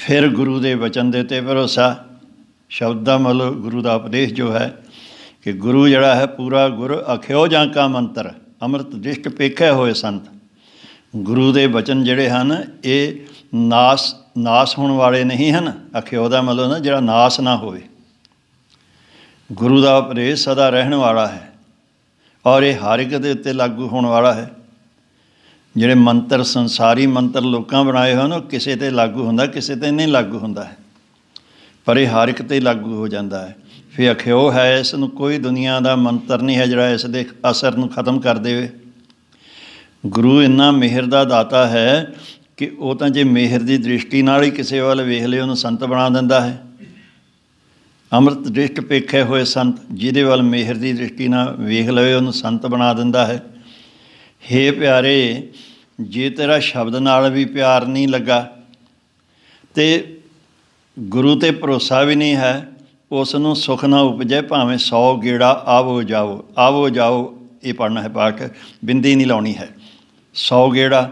ਫਿਰ ਗੁਰੂ ਦੇ ਬਚਨ ਦੇ ਤੇ ਭਰੋਸਾ ਸ਼ਬਦ ਦਾ ਮਤਲਬ ਗੁਰੂ ਦਾ ਉਪਦੇਸ਼ ਜੋ ਹੈ ਕਿ ਗੁਰੂ ਜਿਹੜਾ ਹੈ ਪੂਰਾ ਗੁਰ ਅਖਿਓ ਜਾਂ ਕਾ ਮੰਤਰ ਅੰਮ੍ਰਿਤ ਦਿਸ਼ਟ ਪੇਖੇ ਹੋਏ ਸੰਤ ਗੁਰੂ ਦੇ ਬਚਨ ਜਿਹੜੇ ਹਨ ਇਹ ਨਾਸ ਨਾਸ ਹੋਣ ਵਾਲੇ ਨਹੀਂ ਹਨ ਅਖਿਓ ਦਾ ਮਤਲਬ ਨਾ ਜਿਹੜਾ ਨਾਸ ਨਾ ਹੋਵੇ ਗੁਰੂ ਦਾ ਉਪਦੇਸ਼ ਸਦਾ ਰਹਿਣ ਵਾਲਾ ਹੈ ਔਰ ਇਹ ਹਰ ਇੱਕ ਦੇ ਉੱਤੇ ਲਾਗੂ ਹੋਣ ਵਾਲਾ ਹੈ ਜਿਹੜੇ ਮੰਤਰ ਸੰਸਾਰੀ ਮੰਤਰ ਲੋਕਾਂ ਬਣਾਏ ਹੋਣ ਉਹ ਕਿਸੇ ਤੇ ਲਾਗੂ ਹੁੰਦਾ ਕਿਸੇ ਤੇ ਨਹੀਂ ਲਾਗੂ ਹੁੰਦਾ ਪਰ ਇਹ ਹਰ ਇੱਕ ਤੇ ਲਾਗੂ ਹੋ ਜਾਂਦਾ ਹੈ ਫਿਰ ਅਖਿਓ ਹੈ ਇਸ ਨੂੰ ਕੋਈ ਦੁਨੀਆ ਦਾ ਮੰਤਰ ਨਹੀਂ ਹੈ ਜਿਹੜਾ ਇਸ ਦੇ ਅਸਰ ਨੂੰ ਖਤਮ ਕਰ ਦੇਵੇ ਗੁਰੂ ਇੰਨਾ ਮਿਹਰ ਦਾ ਦਾਤਾ ਹੈ ਕਿ ਉਹ ਤਾਂ ਜੇ ਮਿਹਰ ਦੀ ਦ੍ਰਿਸ਼ਟੀ ਨਾਲ ਹੀ ਕਿਸੇ ਵੱਲ ਵੇਖ ਲਏ ਉਹਨੂੰ ਸੰਤ ਬਣਾ ਦਿੰਦਾ ਹੈ ਅੰਮ੍ਰਿਤ ਦ੍ਰਿਸ਼ਟ ਪੇਖੇ ਹੋਏ ਸੰਤ ਜਿਹਦੇ ਵੱਲ ਮਿਹਰ ਦੀ ਦ੍ਰਿਸ਼ਟੀ ਨਾਲ ਵੇਖ ਲਵੇ ਉਹਨੂੰ ਸੰਤ ਬਣਾ ਦਿੰਦਾ ਹੈ ਹੇ ਪਿਆਰੇ ਜੇ ਤੇਰਾ ਸ਼ਬਦ ਨਾਲ ਵੀ ਪਿਆਰ ਨਹੀਂ ਲੱਗਾ ਤੇ ਗੁਰੂ ਤੇ ਭਰੋਸਾ ਵੀ ਨਹੀਂ ਹੈ ਉਸ ਨੂੰ ਸੁਖ ਨਾ ਉਪਜੇ ਭਾਵੇਂ 100 ਗੇੜਾ ਆਵੋ ਜਾਓ ਆਵੋ ਜਾਓ ਇਹ ਪੜਨਾ ਹੈ ਪਾਠ ਬਿੰਦੀ ਨਹੀਂ ਲਾਉਣੀ ਹੈ 100 ਗੇੜਾ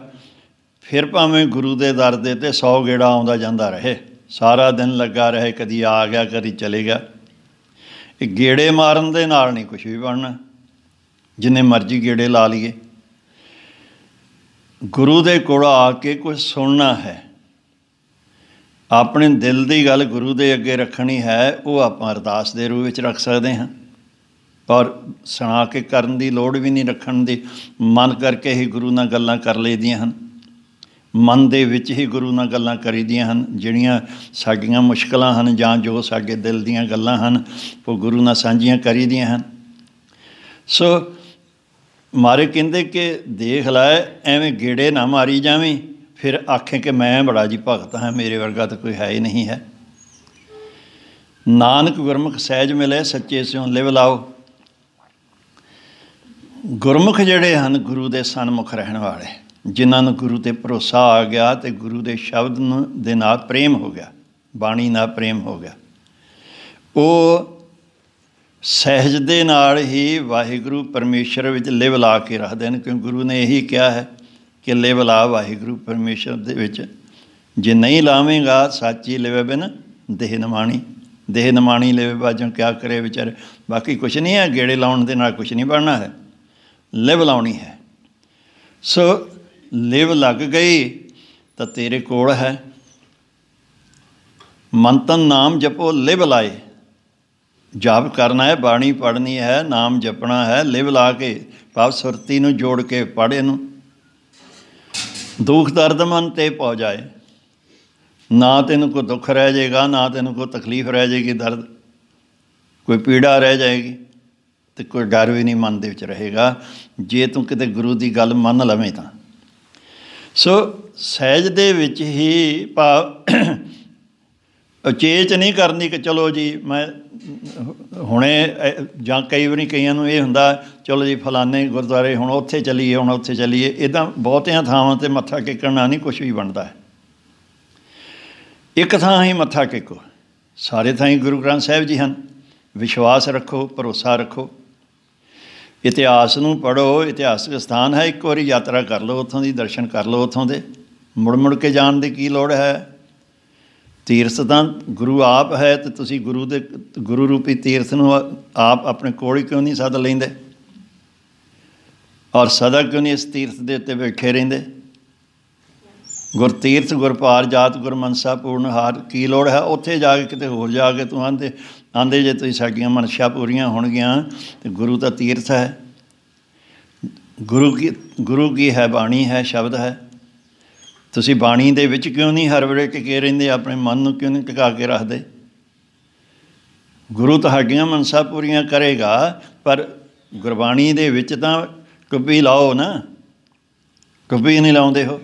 ਫਿਰ ਭਾਵੇਂ ਗੁਰੂ ਦੇ ਦਰ ਦੇ ਤੇ 100 ਗੇੜਾ ਆਉਂਦਾ ਜਾਂਦਾ ਰਹੇ ਸਾਰਾ ਦਿਨ ਲੱਗਾ ਰਹੇ ਕਦੀ ਆ ਗਿਆ ਕਦੀ ਚਲੇ ਗਿਆ ਇਹ ਗੇੜੇ ਮਾਰਨ ਦੇ ਨਾਲ ਨਹੀਂ ਕੁਝ ਵੀ ਬਣਨਾ ਜਿੰਨੇ ਮਰਜ਼ੀ ਗੇੜੇ ਲਾ ਲਈਏ ਗੁਰੂ ਦੇ ਕੋਲ ਆ ਕੇ ਕੁਝ ਸੁਣਨਾ ਹੈ ਆਪਣੇ ਦਿਲ ਦੀ ਗੱਲ ਗੁਰੂ ਦੇ ਅੱਗੇ ਰੱਖਣੀ ਹੈ ਉਹ ਆਪਾਂ ਅਰਦਾਸ ਦੇ ਰੂਪ ਵਿੱਚ ਰੱਖ ਸਕਦੇ ਹਾਂ ਔਰ ਸੁਣਾ ਕੇ ਕਰਨ ਦੀ ਲੋੜ ਵੀ ਨਹੀਂ ਰੱਖਣ ਦੀ ਮਨ ਕਰਕੇ ਹੀ ਗੁਰੂ ਨਾਲ ਗੱਲਾਂ ਕਰ ਲਈਦੀਆਂ ਹਨ ਮਨ ਦੇ ਵਿੱਚ ਹੀ ਗੁਰੂ ਨਾਲ ਗੱਲਾਂ ਕਰੀਦੀਆਂ ਹਨ ਜਿਹੜੀਆਂ ਸਾਡੀਆਂ ਮੁਸ਼ਕਲਾਂ ਹਨ ਜਾਂ ਜੋ ਸਾਡੇ ਦਿਲ ਦੀਆਂ ਗੱਲਾਂ ਹਨ ਉਹ ਗੁਰੂ ਨਾਲ ਸਾਂਝੀਆਂ ਕਰੀਦੀਆਂ ਹਨ ਸੋ ਮਾਰੇ ਕਹਿੰਦੇ ਕਿ ਦੇਖ ਲੈ ਐਵੇਂ ਗੇੜੇ ਨਾ ਮਾਰੀ ਜਾਵੇਂ ਫਿਰ ਆਖੇ ਕਿ ਮੈਂ ਬੜਾ ਜੀ ਭਗਤ ਹਾਂ ਮੇਰੇ ਵਰਗਾ ਤਾਂ ਕੋਈ ਹੈ ਹੀ ਨਹੀਂ ਹੈ ਨਾਨਕ ਗੁਰਮੁਖ ਸਹਿਜ ਮਿਲੇ ਸੱਚੇ ਸਿਉ ਲਿਵ ਲਾਓ ਗੁਰਮੁਖ ਜਿਹੜੇ ਹਨ ਗੁਰੂ ਦੇ ਸਨਮੁਖ ਰਹਿਣ ਵਾਲੇ ਜਿਨ੍ਹਾਂ ਨੂੰ ਗੁਰੂ ਤੇ ਭਰੋਸਾ ਆ ਗਿਆ ਤੇ ਗੁਰੂ ਦੇ ਸ਼ਬਦ ਨੂੰ ਦੇ ਨਾਲ ਪ੍ਰੇਮ ਹੋ ਗਿਆ ਬਾਣੀ ਨਾਲ ਪ੍ਰੇਮ ਹੋ ਗਿਆ ਉਹ ਸਹਿਜ ਦੇ ਨਾਲ ਹੀ ਵਾਹਿਗੁਰੂ ਪਰਮੇਸ਼ਰ ਵਿੱਚ ਲਿਵ ਲਾ ਕੇ ਰੱਖਦੇ ਨੇ ਕਿਉਂਕਿ ਗੁਰੂ ਨੇ ਇਹੀ ਕਿਹਾ ਹੈ ਕਿ ਲਿਵ ਲਾ ਵਾਹਿਗੁਰੂ ਪਰਮੇਸ਼ਰ ਦੇ ਵਿੱਚ ਜੇ ਨਹੀਂ ਲਾਵੇਂਗਾ ਸੱਚੀ ਲਿਵੇ ਬਿਨ ਦੇਹ ਨਮਾਣੀ ਦੇਹ ਨਮਾਣੀ ਲਿਵੇ ਬਾਜੋਂ ਕਿਆ ਕਰੇ ਵਿਚਾਰ ਬਾਕੀ ਕੁਝ ਨਹੀਂ ਹੈ ਗੇੜੇ ਲਾਉਣ ਦੇ ਨਾਲ ਕੁਝ ਨਹੀਂ ਬਣਨਾ ਹੈ ਲਿਵ ਲਾਉਣੀ ਹੈ ਸੋ ਲਿਵ ਲੱਗ ਗਈ ਤਾਂ ਤੇਰੇ ਕੋਲ ਹੈ ਮੰਤਨ ਨਾਮ ਜਪੋ ਲਿਵ ਲਾਏ ਜਾਪ ਕਰਨਾ ਹੈ ਬਾਣੀ ਪੜ੍ਹਨੀ ਹੈ ਨਾਮ ਜਪਣਾ ਹੈ ਲਿਵ ਲਾ ਕੇ ਪਾਪ ਸੁਰਤੀ ਨੂੰ ਜੋੜ ਕੇ ਪੜ੍ਹੇ ਨੂੰ ਦੁੱਖ ਦਰਦ ਮਨ ਤੇ ਪਹੁੰਚ ਜਾਏ ਨਾ ਤੈਨੂੰ ਕੋ ਦੁੱਖ ਰਹਿ ਜਾਏਗਾ ਨਾ ਤੈਨੂੰ ਕੋ ਤਕਲੀਫ ਰਹਿ ਜਾਏਗੀ ਦਰਦ ਕੋਈ ਪੀੜਾ ਰਹਿ ਜਾਏਗੀ ਤੇ ਕੋਈ ਡਰ ਵੀ ਨਹੀਂ ਮਨ ਦੇ ਵਿੱਚ ਰਹੇਗਾ ਜੇ ਤੂੰ ਕਿਤੇ ਗੁਰੂ ਦੀ ਗੱਲ ਮੰਨ ਲਵੇਂ ਤਾਂ ਸੋ ਸਹਿਜ ਦੇ ਵਿੱਚ ਹੀ ਭਾਵ ਉਚੇਚ ਨਹੀਂ ਕਰਨੀ ਕਿ ਚਲੋ ਜੀ ਮੈਂ ਹੁਣੇ ਜਾਂ ਕਈ ਵਾਰੀ ਕਈਆਂ ਨੂੰ ਇਹ ਹੁੰਦਾ ਚਲੋ ਜੀ ਫਲਾਣੇ ਗੁਰਦੁਆਰੇ ਹੁਣ ਉੱਥੇ ਚੱਲੀਏ ਹੁਣ ਉੱਥੇ ਚੱਲੀਏ ਇਦਾਂ ਬਹੁਤਿਆਂ ਥਾਵਾਂ ਤੇ ਮੱਥਾ ਟੇਕਣਾ ਨਹੀਂ ਕੁਝ ਵੀ ਬਣਦਾ ਇੱਕ ਥਾਂ ਹੀ ਮੱਥਾ ਟੇਕੋ ਸਾਰੇ ਥਾਂ ਹੀ ਗੁਰੂ ਗ੍ਰੰਥ ਸਾਹਿਬ ਜੀ ਹਨ ਵਿਸ਼ਵਾਸ ਰੱਖੋ ਭਰੋਸਾ ਰੱਖੋ ਇਤਿਹਾਸ ਨੂੰ ਪੜੋ ਇਤਿਹਾਸਿਕ ਸਥਾਨ ਹੈ ਇੱਕ ਵਾਰੀ ਯਾਤਰਾ ਕਰ ਲਓ ਉੱਥੋਂ ਦੀ ਦਰਸ਼ਨ ਕਰ ਲਓ ਉੱਥੋਂ ਦੇ ਮੁੜ ਮੁੜ ਕੇ ਜਾਣ ਦੀ ਕੀ ਲੋੜ ਹੈ ਤੀਰਥ ਤਾਂ ਗੁਰੂ ਆਪ ਹੈ ਤੇ ਤੁਸੀਂ ਗੁਰੂ ਦੇ ਗੁਰੂ ਰੂਪੀ ਤੀਰਥ ਨੂੰ ਆਪ ਆਪਣੇ ਕੋਲ ਕਿਉਂ ਨਹੀਂ ਸਦ ਲੈਂਦੇ ਔਰ ਸਦਾ ਕਿਉਂ ਨਹੀਂ ਇਸ ਤੀਰਥ ਦੇ ਉੱਤੇ ਬੈਠੇ ਰਹਿੰਦੇ ਗੁਰ ਤੀਰਥ ਗੁਰਪਾਰ ਜਾਤ ਗੁਰਮਨਸਾ ਪੂਰਨ ਹਾਰ ਕੀ ਲੋੜ ਹੈ ਉੱਥੇ ਜਾ ਕੇ ਕਿਤੇ ਹੋਰ ਜਾ ਕੇ ਤੂੰ ਆਂਦੇ ਆਂਦੇ ਜੇ ਤੁਸੀਂ ਸਾਡੀਆਂ ਮਨਸ਼ਾ ਪੂਰੀਆਂ ਹੋਣਗੀਆਂ ਤੇ ਗੁਰੂ ਤਾਂ ਤੀਰਥ ਹੈ ਗੁਰੂ ਕੀ ਗੁਰੂ ਕੀ ਹੈ ਬਾਣੀ ਹੈ ਸ਼ਬਦ ਹੈ ਤੁਸੀਂ ਬਾਣੀ ਦੇ ਵਿੱਚ ਕਿਉਂ ਨਹੀਂ ਹਰ ਵੇਲੇ ਟਿਕੇ ਰਹਿੰਦੇ ਆਪਣੇ ਮਨ ਨੂੰ ਕਿਉਂ ਨਹੀਂ ਟਿਕਾ ਕੇ ਰੱਖਦੇ ਗੁਰੂ ਤੁਹਾਡੀਆਂ ਮਨਸਾ ਪੂਰੀਆਂ ਕਰੇਗਾ ਪਰ ਗੁਰਬਾਣੀ ਦੇ ਵਿੱਚ ਤਾਂ ਟੁੱਪੀ ਲਾਓ ਨਾ ਟੁੱਪੀ ਨਹੀਂ ਲਾਉਂਦੇ ਹੋ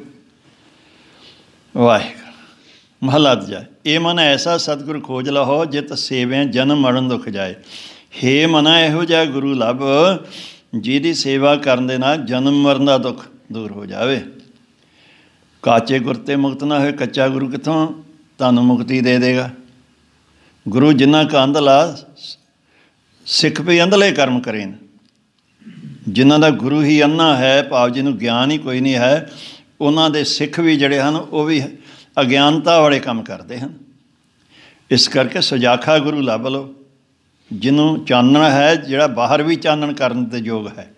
ਵਾਹਿਗੁਰੂ ਮਹਲਾ ਦੂਜਾ ਇਹ ਮਨ ਐਸਾ ਸਤਿਗੁਰ ਖੋਜ ਲਹੋ ਜਿਤ ਸੇਵੈ ਜਨਮ ਮਰਨ ਦੁਖ ਜਾਏ ਹੇ ਮਨਾ ਇਹੋ ਜਿਹਾ ਗੁਰੂ ਲੱਭ ਜਿਹਦੀ ਸੇਵਾ ਕਰਨ ਦੇ ਨਾਲ ਜਨਮ ਮਰਨ ਦਾ ਦੁੱਖ ਦੂਰ ਹੋ ਜਾਵੇ ਕਾਚੇ ਗੁਰ ਤੇ ਮੁਕਤ ਨਾ ਹੋਏ ਕੱਚਾ ਗੁਰੂ ਕਿਥੋਂ ਤੁਹਾਨੂੰ ਮੁਕਤੀ ਦੇ ਦੇਗਾ ਗੁਰੂ ਜਿਨ੍ਹਾਂ ਕਾ ਅੰਧਲਾ ਸਿੱਖ ਵੀ ਅੰਧਲੇ ਕਰਮ ਕਰੇ ਨੇ ਜਿਨ੍ਹਾਂ ਦਾ ਗੁਰੂ ਹੀ ਅੰਨਾ ਹੈ ਭਾਵ ਜਿਹਨੂੰ ਗਿਆਨ ਹੀ ਕੋਈ ਨਹੀਂ ਹੈ ਉਹਨਾਂ ਦੇ ਸਿੱਖ ਵੀ ਜਿਹੜੇ ਹਨ ਉਹ ਵੀ ਅਗਿਆਨਤਾ ਵਾਲੇ ਕੰਮ ਕਰਦੇ ਹਨ ਇਸ ਕਰਕੇ ਸੁਜਾਖਾ ਗੁਰੂ ਲੱਭ ਲਓ ਜਿਹਨੂੰ ਚਾਨਣ ਹੈ ਜਿਹੜਾ ਬਾਹਰ ਵੀ ਚਾਨਣ ਕਰਨ ਦੇ ਯੋਗ ਹੈ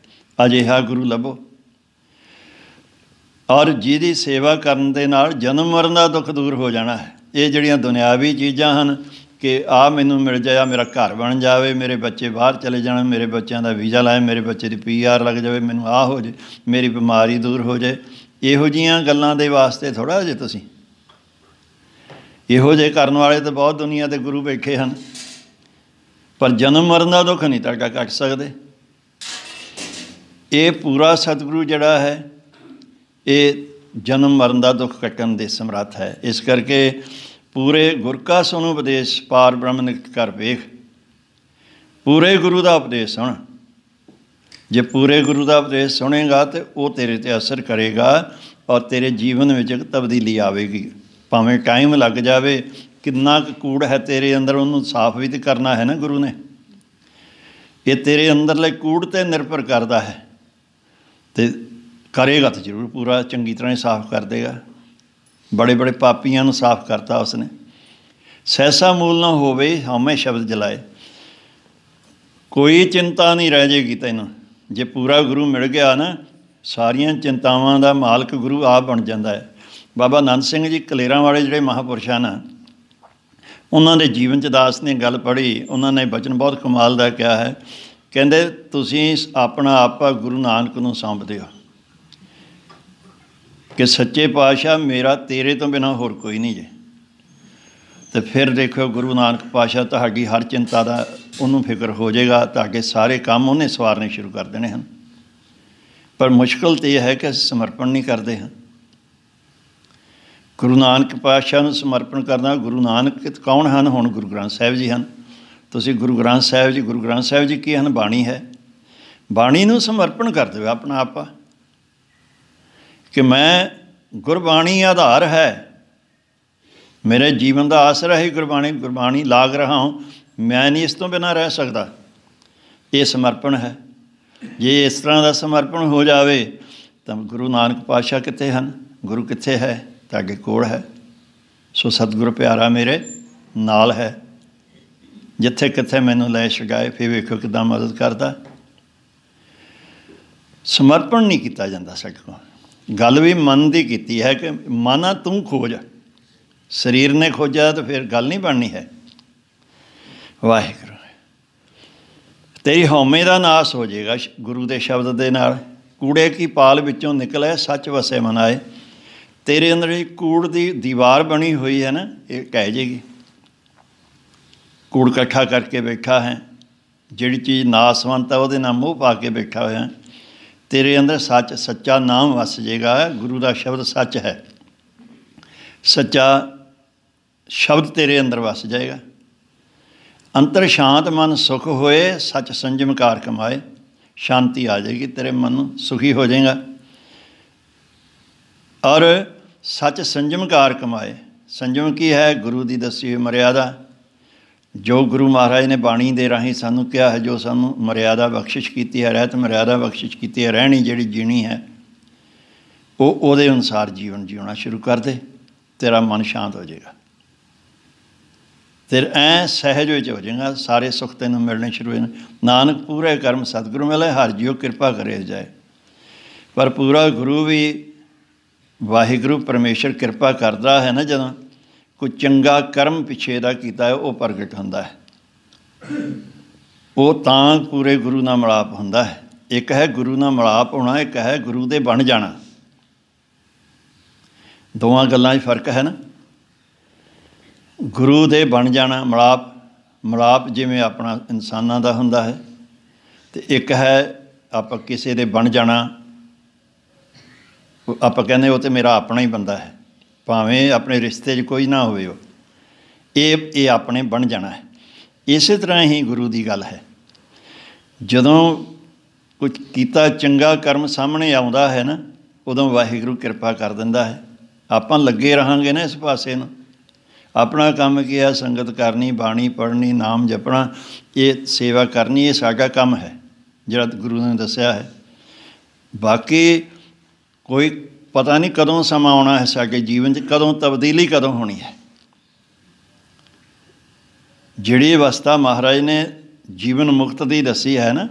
ਅਜਿਹਾ ਗੁਰੂ ਲੱਭੋ ਔਰ ਜਿਹਦੀ ਸੇਵਾ ਕਰਨ ਦੇ ਨਾਲ ਜਨਮ ਮਰਨ ਦਾ ਦੁੱਖ ਦੂਰ ਹੋ ਜਾਣਾ ਹੈ ਇਹ ਜਿਹੜੀਆਂ ਦੁਨਿਆਵੀ ਚੀਜ਼ਾਂ ਹਨ ਕਿ ਆ ਮੈਨੂੰ ਮਿਲ ਜਾਇਆ ਮੇਰਾ ਘਰ ਬਣ ਜਾਵੇ ਮੇਰੇ ਬੱਚੇ ਬਾਹਰ ਚਲੇ ਜਾਣ ਮੇਰੇ ਬੱਚਿਆਂ ਦਾ ਵੀਜ਼ਾ ਲਾਏ ਮੇਰੇ ਬੱਚੇ ਦੀ ਪੀਆਰ ਲੱਗ ਜਾਵੇ ਮੈਨੂੰ ਆ ਹੋ ਜੇ ਮੇਰੀ ਬਿਮਾਰੀ ਦੂਰ ਹੋ ਜੇ ਇਹੋ ਜੀਆਂ ਗੱਲਾਂ ਦੇ ਵਾਸਤੇ ਥੋੜਾ ਜੇ ਤੁਸੀਂ ਇਹੋ ਜੇ ਕਰਨ ਵਾਲੇ ਤਾਂ ਬਹੁਤ ਦੁਨੀਆ ਦੇ ਗੁਰੂ ਬੈਠੇ ਹਨ ਪਰ ਜਨਮ ਮਰਨ ਦਾ ਦੁੱਖ ਨਹੀਂ ਤੜਕਾ ਕੱਟ ਸਕਦੇ ਇਹ ਪੂਰਾ ਸਤਿਗੁਰੂ ਜਿਹੜਾ ਹੈ ਇਹ ਜਨਮ ਮਰਨ ਦਾ ਦੁੱਖ ਕੱਟਣ ਦੇ ਸਮਰੱਥ ਹੈ ਇਸ ਕਰਕੇ ਪੂਰੇ ਗੁਰ ਕਾ ਸੁਣ ਉਪਦੇਸ਼ ਪਾਰ ਬ੍ਰਹਮਨਿਕ ਕਰ ਵੇਖ ਪੂਰੇ ਗੁਰੂ ਦਾ ਉਪਦੇਸ਼ ਸੁਣ ਜੇ ਪੂਰੇ ਗੁਰੂ ਦਾ ਉਪਦੇਸ਼ ਸੁਣੇਗਾ ਤੇ ਉਹ ਤੇਰੇ ਤੇ ਅਸਰ ਕਰੇਗਾ ਔਰ ਤੇਰੇ ਜੀਵਨ ਵਿੱਚ ਇੱਕ ਤਬਦੀਲੀ ਆਵੇਗੀ ਭਾਵੇਂ ਟਾਈਮ ਲੱਗ ਜਾਵੇ ਕਿੰਨਾ ਕੁ ਕੂੜ ਹੈ ਤੇਰੇ ਅੰਦਰ ਉਹਨੂੰ ਸਾਫ਼ ਵੀ ਤੇ ਕਰਨਾ ਹੈ ਨਾ ਗੁਰੂ ਨੇ ਇਹ ਤੇਰੇ ਅੰਦਰਲੇ ਕੂੜ ਤੇ ਨਿਰਭਰ ਕਰਦਾ ਹੈ ਤੇ ਕਰੇਗਾ ਤਾਂ ਜ਼ਰੂਰ ਪੂਰਾ ਚੰਗੀ ਤਰ੍ਹਾਂ ਹੀ ਸਾਫ਼ ਕਰ ਦੇਗਾ ਬੜੇ ਬੜੇ ਪਾਪੀਆਂ ਨੂੰ ਸਾਫ਼ ਕਰਤਾ ਉਸਨੇ ਸੈਸਾ ਮੂਲ ਨਾ ਹੋਵੇ ਹਮੇ ਸ਼ਬਦ ਜਲਾਏ ਕੋਈ ਚਿੰਤਾ ਨਹੀਂ ਰਹਿ ਜੇਗੀ ਤੈਨੂੰ ਜੇ ਪੂਰਾ ਗੁਰੂ ਮਿਲ ਗਿਆ ਨਾ ਸਾਰੀਆਂ ਚਿੰਤਾਵਾਂ ਦਾ ਮਾਲਕ ਗੁਰੂ ਆਪ ਬਣ ਜਾਂਦਾ ਹੈ ਬਾਬਾ ਨੰਦ ਸਿੰਘ ਜੀ ਕਲੇਰਾਂ ਵਾਲੇ ਜਿਹੜੇ ਮਹਾਪੁਰਸ਼ ਨੇ ਉਹਨਾਂ ਦੇ ਜੀਵਨ ਚ ਦਾਸ ਨੇ ਗੱਲ ਪੜ੍ਹੀ ਉਹਨਾਂ ਨੇ ਬਚਨ ਬਹੁਤ ਕਮਾਲ ਦਾ ਕਿਹਾ ਹੈ ਕਹਿੰਦੇ ਤੁਸੀਂ ਆਪਣਾ ਆਪਾ ਗੁਰੂ ਨਾਨਕ ਨੂੰ ਸੌਂਪਦੇ ਹੋ ਕਿ ਸੱਚੇ ਪਾਤਸ਼ਾਹ ਮੇਰਾ ਤੇਰੇ ਤੋਂ ਬਿਨਾ ਹੋਰ ਕੋਈ ਨਹੀਂ ਜੇ ਤੇ ਫਿਰ ਦੇਖੋ ਗੁਰੂ ਨਾਨਕ ਪਾਤਸ਼ਾਹ ਤੁਹਾਡੀ ਹਰ ਚਿੰਤਾ ਦਾ ਉਹਨੂੰ ਫਿਕਰ ਹੋ ਜਾਏਗਾ ਤੁਹਾਡੇ ਸਾਰੇ ਕੰਮ ਉਹਨੇ ਸਵਾਰਨੇ ਸ਼ੁਰੂ ਕਰ ਦੇਣੇ ਹਨ ਪਰ ਮੁਸ਼ਕਲ ਤੇ ਇਹ ਹੈ ਕਿ ਸਮਰਪਣ ਨਹੀਂ ਕਰਦੇ ਹਾਂ ਗੁਰੂ ਨਾਨਕ ਪਾਤਸ਼ਾਹ ਨੂੰ ਸਮਰਪਣ ਕਰਨਾ ਗੁਰੂ ਨਾਨਕ ਕੌਣ ਹਨ ਹੁਣ ਗੁਰੂ ਗ੍ਰੰਥ ਸਾਹਿਬ ਜੀ ਹਨ ਤੁਸੀਂ ਗੁਰੂ ਗ੍ਰੰਥ ਸਾਹਿਬ ਜੀ ਗੁਰੂ ਗ੍ਰੰਥ ਸਾਹਿਬ ਜੀ ਕੀ ਹਨ ਬਾਣੀ ਹੈ ਬਾਣੀ ਨੂੰ ਸਮਰਪਣ ਕਰ ਦਿਓ ਆਪਣਾ ਆਪਾ ਕਿ ਮੈਂ ਗੁਰਬਾਣੀ ਆਧਾਰ ਹੈ ਮੇਰੇ ਜੀਵਨ ਦਾ ਆਸਰਾ ਹੈ ਗੁਰਬਾਣੀ ਗੁਰਬਾਣੀ ਲਾਗ ਰਹਾ ਹਾਂ ਮੈਂ ਨਹੀਂ ਇਸ ਤੋਂ ਬਿਨਾ ਰਹਿ ਸਕਦਾ ਇਹ ਸਮਰਪਣ ਹੈ ਜੇ ਇਸ ਤਰ੍ਹਾਂ ਦਾ ਸਮਰਪਣ ਹੋ ਜਾਵੇ ਤਾਂ ਗੁਰੂ ਨਾਨਕ ਪਾਤਸ਼ਾਹ ਕਿੱਥੇ ਹਨ ਗੁਰੂ ਕਿੱਥੇ ਹੈ ਤੁਹਾਡੇ ਕੋਲ ਹੈ ਸੋ ਸਤਿਗੁਰ ਪਿਆਰਾ ਮੇਰੇ ਨਾਲ ਹੈ ਜਿੱਥੇ ਕਿੱਥੇ ਮੈਨੂੰ ਲੈ ਸ਼ਗਾਏ ਫੇ ਵੇਖੋ ਕਿਦਾਂ ਮਦਦ ਕਰਦਾ ਸਮਰਪਣ ਨਹੀਂ ਕੀਤਾ ਜਾਂਦਾ ਕੋਲ ਗੱਲ ਵੀ ਮਨ ਦੀ ਕੀਤੀ ਹੈ ਕਿ ਮਨਾ ਤੂੰ ਖੋਜ ਸਰੀਰ ਨੇ ਖੋਜਿਆ ਤਾਂ ਫਿਰ ਗੱਲ ਨਹੀਂ ਬਣਨੀ ਹੈ ਵਾਹਿਗੁਰੂ ਤੇਰੀ ਹਉਮੈ ਦਾ ਨਾਸ ਹੋ ਜਾਏਗਾ ਗੁਰੂ ਦੇ ਸ਼ਬਦ ਦੇ ਨਾਲ ਕੂੜੇ ਕੀ ਪਾਲ ਵਿੱਚੋਂ ਨਿਕਲੇ ਸੱਚ ਵਸੇ ਮਨਾਏ ਤੇਰੇ ਅੰਦਰ ਇਹ ਕੂੜ ਦੀ ਦੀਵਾਰ ਬਣੀ ਹੋਈ ਹੈ ਨਾ ਇਹ ਕਹਿ ਜੇਗੀ ਕੂੜ ਇਕੱਠਾ ਕਰਕੇ ਬੈਠਾ ਹੈ ਜਿਹੜੀ ਚੀਜ਼ ਨਾਸਵੰਤ ਹੈ ਉਹਦੇ ਨਾਲ ਮੂੰਹ ਪਾ ਕੇ ਬੈਠਾ ਹੋਇਆ ਤੇਰੇ ਅੰਦਰ ਸੱਚ ਸੱਚਾ ਨਾਮ ਵਸ ਜੇਗਾ ਗੁਰੂ ਦਾ ਸ਼ਬਦ ਸੱਚ ਹੈ ਸੱਚਾ ਸ਼ਬਦ ਤੇਰੇ ਅੰਦਰ ਵਸ ਜਾਏਗਾ ਅੰਤਰ ਸ਼ਾਂਤ ਮਨ ਸੁਖ ਹੋਏ ਸੱਚ ਸੰਜਮਕਾਰ ਕਮਾਏ ਸ਼ਾਂਤੀ ਆ ਜਾਏਗੀ ਤੇਰੇ ਮਨ ਨੂੰ ਸੁਖੀ ਹੋ ਜਾਏਗਾ ਔਰ ਸੱਚ ਸੰਜਮਕਾਰ ਕਮਾਏ ਸੰਜਮ ਕੀ ਹੈ ਗੁਰੂ ਦੀ ਦੱਸੀ ਹੋਈ ਮਰਿਆਦਾ ਜੋ ਗੁਰੂ ਮਹਾਰਾਜ ਨੇ ਬਾਣੀ ਦੇ ਰਾਹੀਂ ਸਾਨੂੰ ਕਿਹਾ ਹੈ ਜੋ ਸਾਨੂੰ ਮਰਿਆਦਾ ਬਖਸ਼ਿਸ਼ ਕੀਤੀ ਹੈ ਰਹਿਤ ਮਰਿਆਦਾ ਬਖਸ਼ਿਸ਼ ਕੀਤੀ ਹੈ ਰਹਿਣੀ ਜਿਹੜੀ ਜੀਣੀ ਹੈ ਉਹ ਉਹਦੇ ਅਨੁਸਾਰ ਜੀਵਨ ਜਿਉਣਾ ਸ਼ੁਰੂ ਕਰ ਦੇ ਤੇਰਾ ਮਨ ਸ਼ਾਂਤ ਹੋ ਜਾਏਗਾ ਤੇਰ ਐ ਸਹਿਜ ਹੋ ਜਾਏਗਾ ਸਾਰੇ ਸੁਖ ਤੈਨੂੰ ਮਿਲਣੇ ਸ਼ੁਰੂ ਹੋ ਜਾਣ ਨਾਨਕ ਪੂਰੇ ਕਰਮ ਸਤਿਗੁਰੂ ਮਿਲੇ ਹਰ ਜੀਉ ਕਿਰਪਾ ਕਰੇ ਜਾਏ ਪਰ ਪੂਰਾ ਗੁਰੂ ਵੀ ਵਾਹਿਗੁਰੂ ਪਰਮੇਸ਼ਰ ਕਿਰਪਾ ਕਰਦਾ ਹੈ ਨਾ ਜਦੋਂ ਕੋਈ ਚੰਗਾ ਕਰਮ ਪਿਛੇ ਦਾ ਕੀਤਾ ਹੈ ਉਹ ਪ੍ਰਗਟ ਹੁੰਦਾ ਹੈ ਉਹ ਤਾਂ ਪੂਰੇ ਗੁਰੂ ਨਾਲ ਮਿਲਾਪ ਹੁੰਦਾ ਹੈ ਇੱਕ ਹੈ ਗੁਰੂ ਨਾਲ ਮਿਲਾਪ ਹੋਣਾ ਇੱਕ ਹੈ ਗੁਰੂ ਦੇ ਬਣ ਜਾਣਾ ਦੋਵਾਂ ਗੱਲਾਂ 'ਚ ਫਰਕ ਹੈ ਨਾ ਗੁਰੂ ਦੇ ਬਣ ਜਾਣਾ ਮਿਲਾਪ ਮਿਲਾਪ ਜਿਵੇਂ ਆਪਣਾ ਇਨਸਾਨਾਂ ਦਾ ਹੁੰਦਾ ਹੈ ਤੇ ਇੱਕ ਹੈ ਆਪਾਂ ਕਿਸੇ ਦੇ ਬਣ ਜਾਣਾ ਆਪਾਂ ਕਹਿੰਦੇ ਉਹ ਤੇ ਮੇਰਾ ਆਪਣਾ ਹੀ ਬੰਦਾ ਹੈ ਭਾਵੇਂ ਆਪਣੇ ਰਿਸ਼ਤੇ 'ਚ ਕੋਈ ਨਾ ਹੋਵੇ ਉਹ ਇਹ ਇਹ ਆਪਣੇ ਬਣ ਜਾਣਾ ਹੈ ਇਸੇ ਤਰ੍ਹਾਂ ਹੀ ਗੁਰੂ ਦੀ ਗੱਲ ਹੈ ਜਦੋਂ ਕੁਝ ਕੀਤਾ ਚੰਗਾ ਕਰਮ ਸਾਹਮਣੇ ਆਉਂਦਾ ਹੈ ਨਾ ਉਦੋਂ ਵਾਹਿਗੁਰੂ ਕਿਰਪਾ ਕਰ ਦਿੰਦਾ ਹੈ ਆਪਾਂ ਲੱਗੇ ਰਹਾਂਗੇ ਨਾ ਇਸ ਪਾਸੇ ਨੂੰ ਆਪਣਾ ਕੰਮ ਕੀ ਹੈ ਸੰਗਤ ਕਰਨੀ ਬਾਣੀ ਪੜ੍ਹਨੀ ਨਾਮ ਜਪਣਾ ਇਹ ਸੇਵਾ ਕਰਨੀ ਇਹ ਸਾਡਾ ਕੰਮ ਹੈ ਜਿਹੜਾ ਗੁਰੂ ਨੇ ਦੱਸਿਆ ਹੈ ਬਾਕੀ ਕੋਈ ਪਤਾ ਨਹੀਂ ਕਦੋਂ ਸਮਾਂ ਆਉਣਾ ਹੈ ਸਾਡੇ ਜੀਵਨ 'ਚ ਕਦੋਂ ਤਬਦੀਲੀ ਕਦੋਂ ਹੋਣੀ ਹੈ ਜਿਹੜੀ ਅਵਸਥਾ ਮਹਾਰਾਜ ਨੇ ਜੀਵਨ ਮੁਕਤ ਦੀ ਦੱਸੀ ਹੈ ਨਾ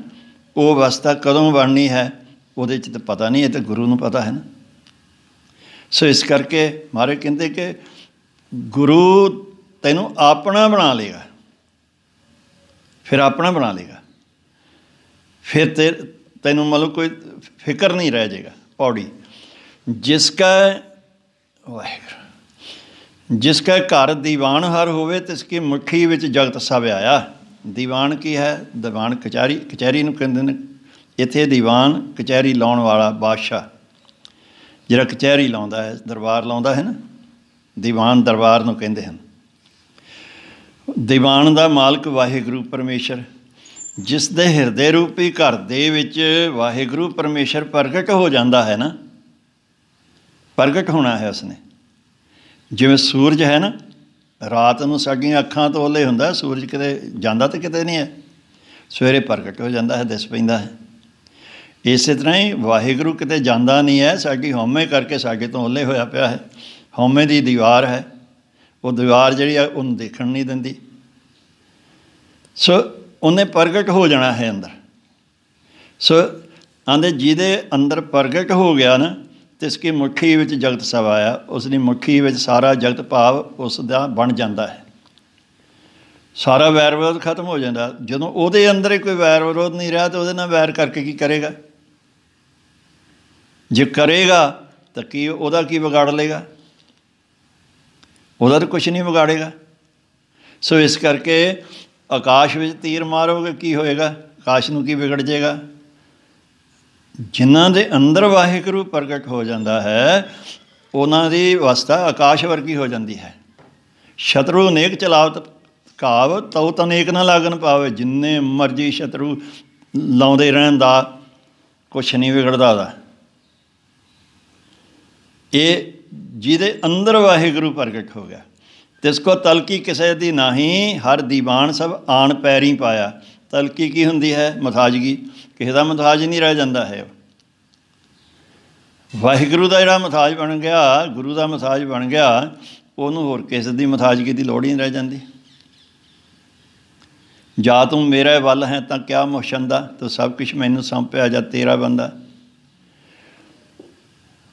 ਉਹ ਅਵਸਥਾ ਕਦੋਂ ਬਣਨੀ ਹੈ ਉਹਦੇ 'ਚ ਤਾਂ ਪਤਾ ਨਹੀਂ ਇਹ ਤਾਂ ਗੁਰੂ ਨੂੰ ਪਤਾ ਹੈ ਨਾ ਸੋ ਇਸ ਕਰਕੇ ਮਹਾਰਾਜ ਕਹਿੰਦੇ ਕਿ ਗੁਰੂ ਤੈਨੂੰ ਆਪਣਾ ਬਣਾ ਲੇਗਾ ਫਿਰ ਆਪਣਾ ਬਣਾ ਲੇਗਾ ਫਿਰ ਤੈਨੂੰ ਮਤਲਬ ਕੋਈ ਫਿਕਰ ਨਹੀਂ ਰਹਿ ਜਾਏਗਾ ਪੌੜੀ ਜਿਸ ਕਾ ਵਾਹਿਗੁਰੂ ਕਾ ਘਰ ਦੀਵਾਨ ਹਰ ਹੋਵੇ ਤਿਸ ਕੀ ਮੁਖੀ ਵਿੱਚ ਜਗਤ ਸਭ ਆਇਆ ਦੀਵਾਨ ਕੀ ਹੈ ਦੀਵਾਨ ਕਚਾਰੀ ਕਚਹਿਰੀ ਨੂੰ ਕਹਿੰਦੇ ਨੇ ਇੱਥੇ ਦੀਵਾਨ ਕਚਹਿਰੀ ਲਾਉਣ ਵਾਲਾ ਬਾਦਸ਼ਾਹ ਜਿਹੜਾ ਕਚਹਿਰੀ ਲਾਉਂਦਾ ਹੈ ਦਰਬਾਰ ਲਾਉਂਦਾ ਹੈ ਨਾ ਦੀਵਾਨ ਦਰਬਾਰ ਨੂੰ ਕਹਿੰਦੇ ਹਨ ਦੀਵਾਨ ਦਾ ਮਾਲਕ ਵਾਹਿਗੁਰੂ ਪਰਮੇਸ਼ਰ ਜਿਸ ਦੇ ਹਿਰਦੇ ਰੂਪੀ ਘਰ ਦੇ ਵਿੱਚ ਵਾਹਿਗੁਰੂ ਪਰਮੇਸ਼ਰ ਪ੍ਰਗਟ ਹੋ ਜਾਂਦਾ ਹੈ ਨਾ ਪ੍ਰਗਟ ਹੋਣਾ ਹੈ ਉਸਨੇ ਜਿਵੇਂ ਸੂਰਜ ਹੈ ਨਾ ਰਾਤ ਨੂੰ ਸਾਡੀਆਂ ਅੱਖਾਂ ਤੋਂ ਓਲੇ ਹੁੰਦਾ ਸੂਰਜ ਕਿਤੇ ਜਾਂਦਾ ਤੇ ਕਿਤੇ ਨਹੀਂ ਹੈ ਸਵੇਰੇ ਪ੍ਰਗਟ ਹੋ ਜਾਂਦਾ ਹੈ ਦਿਸ ਪੈਂਦਾ ਹੈ ਇਸੇ ਤਰ੍ਹਾਂ ਹੀ ਵਾਹਿਗੁਰੂ ਕਿਤੇ ਜਾਂਦਾ ਨਹੀਂ ਹੈ ਸਾਡੀ ਹਉਮੈ ਕਰਕੇ ਸਾਡੇ ਤੋਂ ਓਲੇ ਹੋਇਆ ਪਿਆ ਹੈ ਹਉਮੈ ਦੀ ਦੀਵਾਰ ਹੈ ਉਹ ਦੀਵਾਰ ਜਿਹੜੀ ਆ ਉਹਨੂੰ ਦੇਖਣ ਨਹੀਂ ਦਿੰਦੀ ਸੋ ਉਹਨੇ ਪ੍ਰਗਟ ਹੋ ਜਾਣਾ ਹੈ ਅੰਦਰ ਸੋ ਆਂਦੇ ਜਿਹਦੇ ਅੰਦਰ ਪ੍ਰਗਟ ਹੋ ਗਿਆ ਨਾ ਕੀ ਮੁਠੀ ਵਿੱਚ ਜਗਤ ਸਭ ਆਇਆ ਉਸ ਦੀ ਮੁਠੀ ਵਿੱਚ ਸਾਰਾ ਜਗਤ ਭਾਵ ਉਸ ਦਾ ਬਣ ਜਾਂਦਾ ਹੈ ਸਾਰਾ ਵੈਰ ਵਿਰੋਧ ਖਤਮ ਹੋ ਜਾਂਦਾ ਜਦੋਂ ਉਹਦੇ ਅੰਦਰ ਹੀ ਕੋਈ ਵੈਰ ਵਿਰੋਧ ਨਹੀਂ ਰਿਹਾ ਤਾਂ ਉਹਦੇ ਨਾਲ ਵੈਰ ਕਰਕੇ ਕੀ ਕਰੇਗਾ ਜੇ ਕਰੇਗਾ ਤਾਂ ਕੀ ਉਹਦਾ ਕੀ ਵਿਗਾੜ ਲੇਗਾ ਉਹਦਾ ਤਾਂ ਕੁਝ ਨਹੀਂ ਵਿਗਾੜੇਗਾ ਸੋ ਇਸ ਕਰਕੇ ਆਕਾਸ਼ ਵਿੱਚ ਤੀਰ ਮਾਰੋਗੇ ਕੀ ਹੋਏਗਾ ਆਕਾਸ਼ ਨੂੰ ਕੀ ਵਿਗੜ ਜਾਏਗਾ ਜਿਨ੍ਹਾਂ ਦੇ ਅੰਦਰ ਵਾਹਿਗੁਰੂ ਪ੍ਰਗਟ ਹੋ ਜਾਂਦਾ ਹੈ ਉਹਨਾਂ ਦੀ ਅਵਸਥਾ ਆਕਾਸ਼ ਵਰਗੀ ਹੋ ਜਾਂਦੀ ਹੈ ਸ਼ਤਰੂ ਨੇਕ ਚਲਾਵਤ ਕਾਵ ਤਉ ਤਨੇਕ ਨਾ ਲਾਗਨ ਪਾਵੇ ਜਿੰਨੇ ਮਰਜੀ ਸ਼ਤਰੂ ਲਾਉਂਦੇ ਰਹਿਣ ਦਾ ਕੁਛ ਨਹੀਂ ਵਿਗੜਦਾ ਦਾ ਇਹ ਜਿਹਦੇ ਅੰਦਰ ਵਾਹਿਗੁਰੂ ਪ੍ਰਗਟ ਹੋ ਗਿਆ ਤਿਸ ਕੋ ਤਲਕੀ ਕਿਸੇ ਦੀ ਨਹੀਂ ਹਰ ਦੀਵਾਨ ਸਭ ਆਣ ਪੈਰੀ ਪਾਇਆ ਤਲਕੀ ਕੀ ਹੁੰਦੀ ਹੈ ਮਥਾਜਗੀ ਕਿਸੇ ਦਾ ਮਹਤਾਜ ਨਹੀਂ ਰਹਿ ਜਾਂਦਾ ਹੈ ਵਾਹਿਗੁਰੂ ਦਾ ਜਿਹੜਾ ਮਹਤਾਜ ਬਣ ਗਿਆ ਗੁਰੂ ਦਾ ਮਹਤਾਜ ਬਣ ਗਿਆ ਉਹਨੂੰ ਹੋਰ ਕਿਸੇ ਦੀ ਮਹਤਾਜਗੀ ਦੀ ਲੋੜ ਹੀ ਨਹੀਂ ਰਹਿ ਜਾਂਦੀ ਜਾ ਤੂੰ ਮੇਰਾ ਵੱਲ ਹੈ ਤਾਂ ਕਿਆ ਮੋਸ਼ੰਦਾ ਤੋ ਸਭ ਕੁਝ ਮੈਨੂੰ ਸੰਪਿਆ ਜਾ ਤੇਰਾ ਬੰਦਾ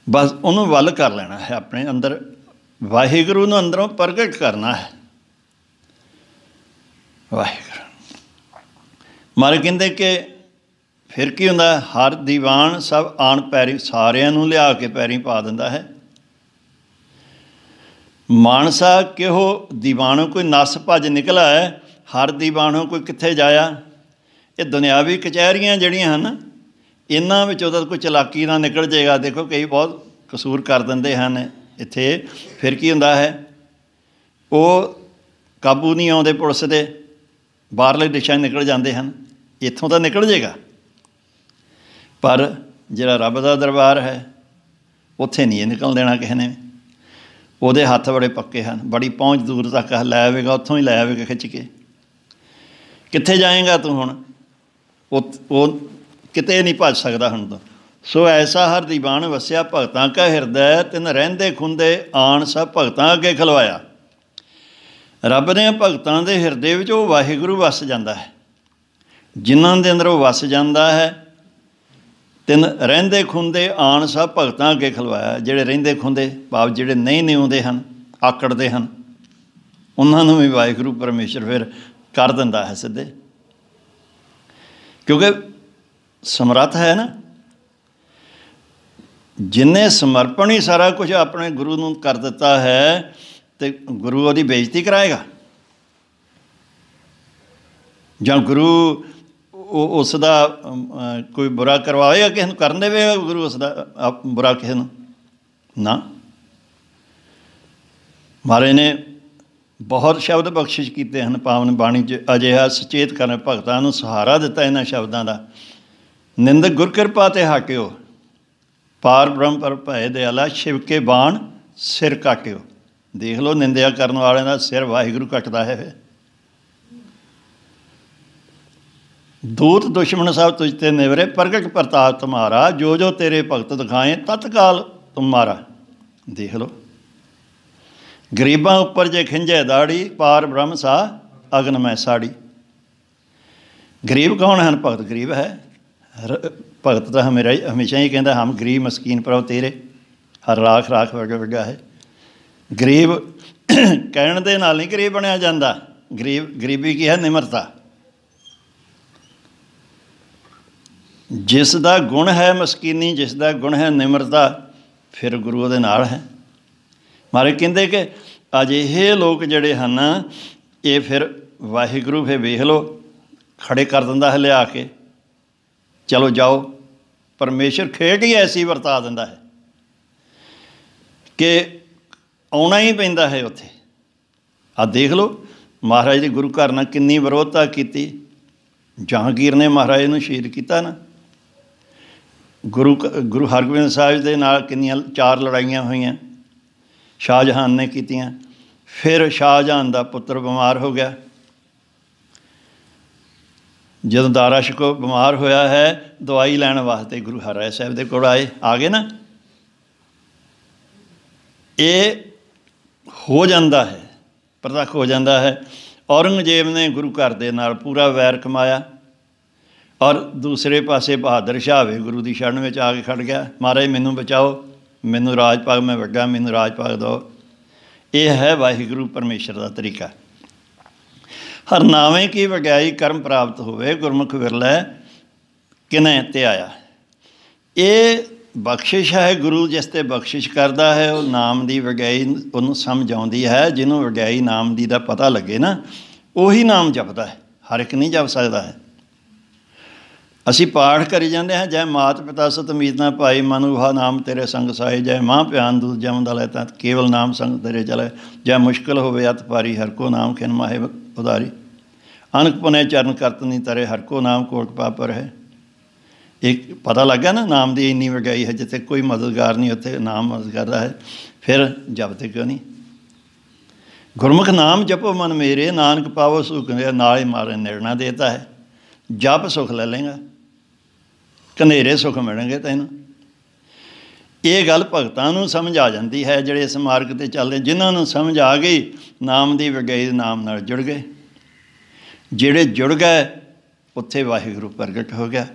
ਬਸ ਉਹਨੂੰ ਵੱਲ ਕਰ ਲੈਣਾ ਹੈ ਆਪਣੇ ਅੰਦਰ ਵਾਹਿਗੁਰੂ ਨੂੰ ਅੰਦਰੋਂ ਪ੍ਰਗਟ ਕਰਨਾ ਹੈ ਵਾਹਿਗੁਰੂ ਮਾਰੇ ਕਹਿੰਦੇ ਕਿ ਫਿਰ ਕੀ ਹੁੰਦਾ ਹਰ ਦੀਵਾਨ ਸਭ ਆਣ ਪੈਰੀ ਸਾਰਿਆਂ ਨੂੰ ਲਿਆ ਕੇ ਪੈਰੀ ਪਾ ਦਿੰਦਾ ਹੈ ਮਾਨਸਾ ਕਿਹੋ ਦੀਵਾਨੋਂ ਕੋਈ ਨਸ ਭਜ ਨਿਕਲਾ ਹੈ ਹਰ ਦੀਵਾਨੋਂ ਕੋਈ ਕਿੱਥੇ ਜਾਇਆ ਇਹ ਦੁਨਿਆਵੀ ਕਚਹਿਰੀਆਂ ਜਿਹੜੀਆਂ ਹਨ ਇਹਨਾਂ ਵਿੱਚੋਂ ਤਾਂ ਕੋਈ ਚਲਾਕੀ ਨਾ ਨਿਕਲ ਜਾਏਗਾ ਦੇਖੋ ਕਈ ਬਹੁਤ ਕਸੂਰ ਕਰ ਦਿੰਦੇ ਹਨ ਇੱਥੇ ਫਿਰ ਕੀ ਹੁੰਦਾ ਹੈ ਉਹ ਕਾਬੂ ਨਹੀਂ ਆਉਂਦੇ ਪੁਲਿਸ ਦੇ ਬਾਹਰਲੇ ਦਿਸ਼ਾ ਨਿਕਲ ਜਾਂਦੇ ਹਨ ਇੱਥੋਂ ਤਾਂ ਨਿਕਲ ਜਾਏਗਾ ਪਰ ਜਿਹੜਾ ਰੱਬ ਦਾ ਦਰਬਾਰ ਹੈ ਉੱਥੇ ਨਹੀਂ ਨਿਕਲ ਦੇਣਾ ਕਿਸੇ ਨੇ ਉਹਦੇ ਹੱਥ ਬੜੇ ਪੱਕੇ ਹਨ ਬੜੀ ਪਹੁੰਚ ਦੂਰ ਤੱਕ ਲੈ ਆਵੇਗਾ ਉੱਥੋਂ ਹੀ ਲੈ ਆਵੇਗਾ ਖਿੱਚ ਕੇ ਕਿੱਥੇ ਜਾਏਗਾ ਤੂੰ ਹੁਣ ਉਹ ਕਿਤੇ ਨਹੀਂ ਭੱਜ ਸਕਦਾ ਹੁਣ ਤਾਂ ਸੋ ਐਸਾ ਹਰ ਦੀਵਾਨ ਵਸਿਆ ਭਗਤਾਂ ਕਾ ਹਿਰਦੈ ਤਿੰਨ ਰਹਿੰਦੇ ਖੁੰਦੇ ਆਣ ਸਭ ਭਗਤਾਂ ਅੱਗੇ ਖਲਵਾਇਆ ਰੱਬ ਨੇ ਭਗਤਾਂ ਦੇ ਹਿਰਦੇ ਵਿੱਚ ਉਹ ਵਾਹਿਗੁਰੂ ਵਸ ਜਾਂਦਾ ਹੈ ਜਿਨ੍ਹਾਂ ਦੇ ਅੰਦਰ ਉਹ ਵਸ ਜਾਂਦਾ ਹੈ ਤਿੰਨ ਰਹਿੰਦੇ ਖੁੰਦੇ ਆਣ ਸਭ ਭਗਤਾਂ ਅੱਗੇ ਖਲਵਾਇਆ ਜਿਹੜੇ ਰਹਿੰਦੇ ਖੁੰਦੇ ਬਾਪ ਜਿਹੜੇ ਨਹੀਂ ਆਉਂਦੇ ਹਨ ਆਕੜਦੇ ਹਨ ਉਹਨਾਂ ਨੂੰ ਵੀ ਵਾਹਿਗੁਰੂ ਪਰਮੇਸ਼ਰ ਫਿਰ ਕਰ ਦਿੰਦਾ ਹੈ ਸਿੱਧੇ ਕਿਉਂਕਿ ਸਮਰੱਥ ਹੈ ਨਾ ਜਿਨੇ ਸਮਰਪਣ ਹੀ ਸਾਰਾ ਕੁਝ ਆਪਣੇ ਗੁਰੂ ਨੂੰ ਕਰ ਦਿੱਤਾ ਹੈ ਤੇ ਗੁਰੂ ਉਹਦੀ ਬੇਇੱਜ਼ਤੀ ਕਰਾਏਗਾ ਜਾਂ ਗੁਰੂ ਉਹ ਉਸ ਦਾ ਕੋਈ ਬੁਰਾ ਕਰਵਾਏਗਾ ਕਿਸ ਨੂੰ ਕਰਨ ਦੇਵੇਗਾ ਗੁਰੂ ਉਸ ਦਾ ਬੁਰਾ ਕਿਸ ਨੂੰ ਨਾ ਮਾਰੇ ਨੇ ਬਹੁਤ ਸ਼ਬਦ ਬਖਸ਼ਿਸ਼ ਕੀਤੇ ਹਨ ਪਾਵਨ ਬਾਣੀ 'ਚ ਅਜਿਹਾ ਸੁਚੇਤ ਕਰਨ ਭਗਤਾਂ ਨੂੰ ਸਹਾਰਾ ਦਿੱਤਾ ਇਹਨਾਂ ਸ਼ਬਦਾਂ ਦਾ ਨਿੰਦਕ ਗੁਰ ਕਿਰਪਾ ਤੇ ਹਾਕਿਓ ਪਾਰ ਬ੍ਰਹਮ ਪਰ ਭੈ ਦੇ ਅਲਾ ਸ਼ਿਵ ਕੇ ਬਾਣ ਸਿਰ ਕਾਟਿਓ ਦੇਖ ਲਓ ਨਿੰਦਿਆ ਕਰਨ ਵਾਲਿਆਂ ਦਾ ਸਿਰ ਵਾਹਿਗੁਰੂ ਕੱਟਦਾ ਹੈ ਫੇ ਦੂਤ ਦੁਸ਼ਮਣ ਸਾਹਿਬ ਤੁਝ ਤੇ ਨਿਵਰੇ ਪ੍ਰਗਟ ਪ੍ਰਤਾਪ ਤੁਮਾਰਾ ਜੋ ਜੋ ਤੇਰੇ ਭਗਤ ਦਿਖਾਏ ਤਤਕਾਲ ਤੁਮਾਰਾ ਦੇਖ ਲੋ ਗਰੀਬਾਂ ਉੱਪਰ ਜੇ ਖਿੰਜੇ ਦਾੜੀ ਪਾਰ ਬ੍ਰਹਮ ਸਾ ਅਗਨ ਮੈਂ ਸਾੜੀ ਗਰੀਬ ਕੌਣ ਹਨ ਭਗਤ ਗਰੀਬ ਹੈ ਭਗਤ ਤਾਂ ਹਮੇਰਾ ਹਮੇਸ਼ਾ ਹੀ ਕਹਿੰਦਾ ਹਮ ਗਰੀਬ ਮਸਕੀਨ ਪ੍ਰਭ ਤੇਰੇ ਹਰ ਰਾਖ ਰਾਖ ਵਰਗਾ ਵਰਗਾ ਹੈ ਗਰੀਬ ਕਹਿਣ ਦੇ ਨਾਲ ਨਹੀਂ ਗਰੀਬ ਬਣਿਆ ਜਾਂਦਾ ਗਰੀਬ ਗਰੀਬੀ ਕੀ ਹੈ ਨਿਮਰਤਾ ਜਿਸ ਦਾ ਗੁਣ ਹੈ ਮਸਕੀਨੀ ਜਿਸ ਦਾ ਗੁਣ ਹੈ ਨਿਮਰਤਾ ਫਿਰ ਗੁਰੂ ਉਹਦੇ ਨਾਲ ਹੈ ਮਾਰੇ ਕਹਿੰਦੇ ਕਿ ਅਜਿਹੇ ਲੋਕ ਜਿਹੜੇ ਹਨ ਇਹ ਫਿਰ ਵਾਹਿਗੁਰੂ ਫੇ ਵੇਖ ਲੋ ਖੜੇ ਕਰ ਦਿੰਦਾ ਹੈ ਲਿਆ ਕੇ ਚਲੋ ਜਾਓ ਪਰਮੇਸ਼ਰ ਖੇਡ ਹੀ ਐਸੀ ਵਰਤਾ ਦਿੰਦਾ ਹੈ ਕਿ ਆਉਣਾ ਹੀ ਪੈਂਦਾ ਹੈ ਉੱਥੇ ਆ ਦੇਖ ਲੋ ਮਹਾਰਾਜ ਦੇ ਗੁਰੂ ਘਰ ਨਾਲ ਕਿੰਨੀ ਵਿਰੋਧਤਾ ਕੀਤੀ ਜਹਾਂਗੀਰ ਨੇ ਮਹਾਰਾਜ ਨੂੰ ਸ਼ਹੀਦ ਕੀਤਾ ਨਾ ਗੁਰੂ ਗੁਰੂ ਹਰਗੋਬਿੰਦ ਸਾਹਿਬ ਦੇ ਨਾਲ ਕਿੰਨੀਆਂ ਚਾਰ ਲੜਾਈਆਂ ਹੋਈਆਂ ਸ਼ਾਹਜਹਾਨ ਨੇ ਕੀਤੀਆਂ ਫਿਰ ਸ਼ਾਹਜਹਾਨ ਦਾ ਪੁੱਤਰ ਬਿਮਾਰ ਹੋ ਗਿਆ ਜਦੋਂ ਦਾਰਾ ਸ਼ਿਕੋ ਬਿਮਾਰ ਹੋਇਆ ਹੈ ਦਵਾਈ ਲੈਣ ਵਾਸਤੇ ਗੁਰੂ ਹਰਿ ਸਾਹਿਬ ਦੇ ਕੋਲ ਆਏ ਆ ਗਏ ਨਾ ਇਹ ਹੋ ਜਾਂਦਾ ਹੈ ਪ੍ਰਤੱਖ ਹੋ ਜਾਂਦਾ ਹੈ ਔਰੰਗਜ਼ੇਬ ਨੇ ਗੁਰੂ ਘਰ ਦੇ ਨਾਲ ਪੂਰਾ ਵੈਰ ਕਮਾਇਆ ਔਰ ਦੂਸਰੇ ਪਾਸੇ ਬਹਾਦਰ ਸ਼ਾਹ ਵੇ ਗੁਰੂ ਦੀ ਸ਼ਰਨ ਵਿੱਚ ਆ ਕੇ ਖੜ ਗਿਆ ਮਹਾਰਾਜ ਮੈਨੂੰ ਬਚਾਓ ਮੈਨੂੰ ਰਾਜ ਪਾਗ ਮੈਂ ਵੱਡਾ ਮੈਨੂੰ ਰਾਜ ਪਾਗ ਇਹ ਹੈ ਵਾਹਿਗੁਰੂ ਪਰਮੇਸ਼ਰ ਦਾ ਤਰੀਕਾ ਹਰ ਨਾਵੇਂ ਕੀ ਵਗਾਈ ਕਰਮ ਪ੍ਰਾਪਤ ਹੋਵੇ ਗੁਰਮੁਖ ਵਿਰਲੇ ਕਿਨੇ ਤੇ ਆਇਆ ਇਹ ਬਖਸ਼ਿਸ਼ ਹੈ ਗੁਰੂ ਜਿਸ ਤੇ ਬਖਸ਼ਿਸ਼ ਕਰਦਾ ਹੈ ਉਹ ਨਾਮ ਦੀ ਵਗਾਈ ਉਹਨੂੰ ਸਮਝ ਆਉਂਦੀ ਹੈ ਜਿਹਨੂੰ ਵਗਾਈ ਨਾਮ ਦੀ ਦਾ ਪਤਾ ਲੱਗੇ ਨਾ ਉਹੀ ਨਾਮ ਜਪਦਾ ਹੈ ਹਰ ਇੱਕ ਨਹੀਂ ਜਪ ਸਕਦਾ ਹੈ ਅਸੀਂ ਪਾਠ ਕਰੀ ਜਾਂਦੇ ਹਾਂ ਜੈ ਮਾਤ ਪਿਤਾ ਸਤਮੀਤ ਨਾ ਭਾਈ ਮਨੁਹਾ ਨਾਮ ਤੇਰੇ ਸੰਗ ਸਾਈ ਜੈ ਮਾਂ ਪਿਆਨ ਦੂਤ ਜਮ ਲੈ ਤਾਂ ਕੇਵਲ ਨਾਮ ਸੰਗ ਤੇਰੇ ਚਲੇ ਜੈ ਮੁਸ਼ਕਲ ਹੋਵੇ ਅਤ ਪਾਰੀ ਹਰ ਕੋ ਨਾਮ ਖਿਨ ਮਾਹੇ ਉਦਾਰੀ ਅਨਕ ਪੁਨੇ ਚਰਨ ਕਰਤਨੀ ਤਰੇ ਹਰ ਕੋ ਨਾਮ ਕੋਟ ਪਾਪਰ ਹੈ ਇੱਕ ਪਤਾ ਲੱਗਾ ਨਾ ਨਾਮ ਦੀ ਇੰਨੀ ਵਗਾਈ ਹੈ ਜਿੱਥੇ ਕੋਈ ਮਦਦਗਾਰ ਨਹੀਂ ਉੱਥੇ ਨਾਮ ਮਦਦ ਹੈ ਫਿਰ ਤੇ ਕਿਉਂ ਨਹੀਂ ਗੁਰਮੁਖ ਨਾਮ ਜਪੋ ਮਨ ਮੇਰੇ ਨਾਨਕ ਪਾਵੋ ਸੁਖ ਨਾਲੇ ਮਾਰੇ ਨਿਰਣਾ ਦੇਤਾ ਹੈ ਜਪ ਸੁਖ ਲੈ ਲੇਗਾ ਕਨੇਰੇ ਸੁਖ ਮਿਲਣਗੇ ਤੈਨੂੰ ਇਹ ਗੱਲ ਭਗਤਾਂ ਨੂੰ ਸਮਝ ਆ ਜਾਂਦੀ ਹੈ ਜਿਹੜੇ ਇਸ ਮਾਰਗ ਤੇ ਚੱਲਦੇ ਜਿਨ੍ਹਾਂ ਨੂੰ ਸਮਝ ਆ ਗਈ ਨਾਮ ਦੀ ਵਿਗਈ ਨਾਮ ਨਾਲ ਜੁੜ ਗਏ ਜਿਹੜੇ ਜੁੜ ਗਏ ਉੱਥੇ ਵਾਹਿਗੁਰੂ ਪ੍ਰਗਟ ਹੋ ਗਿਆ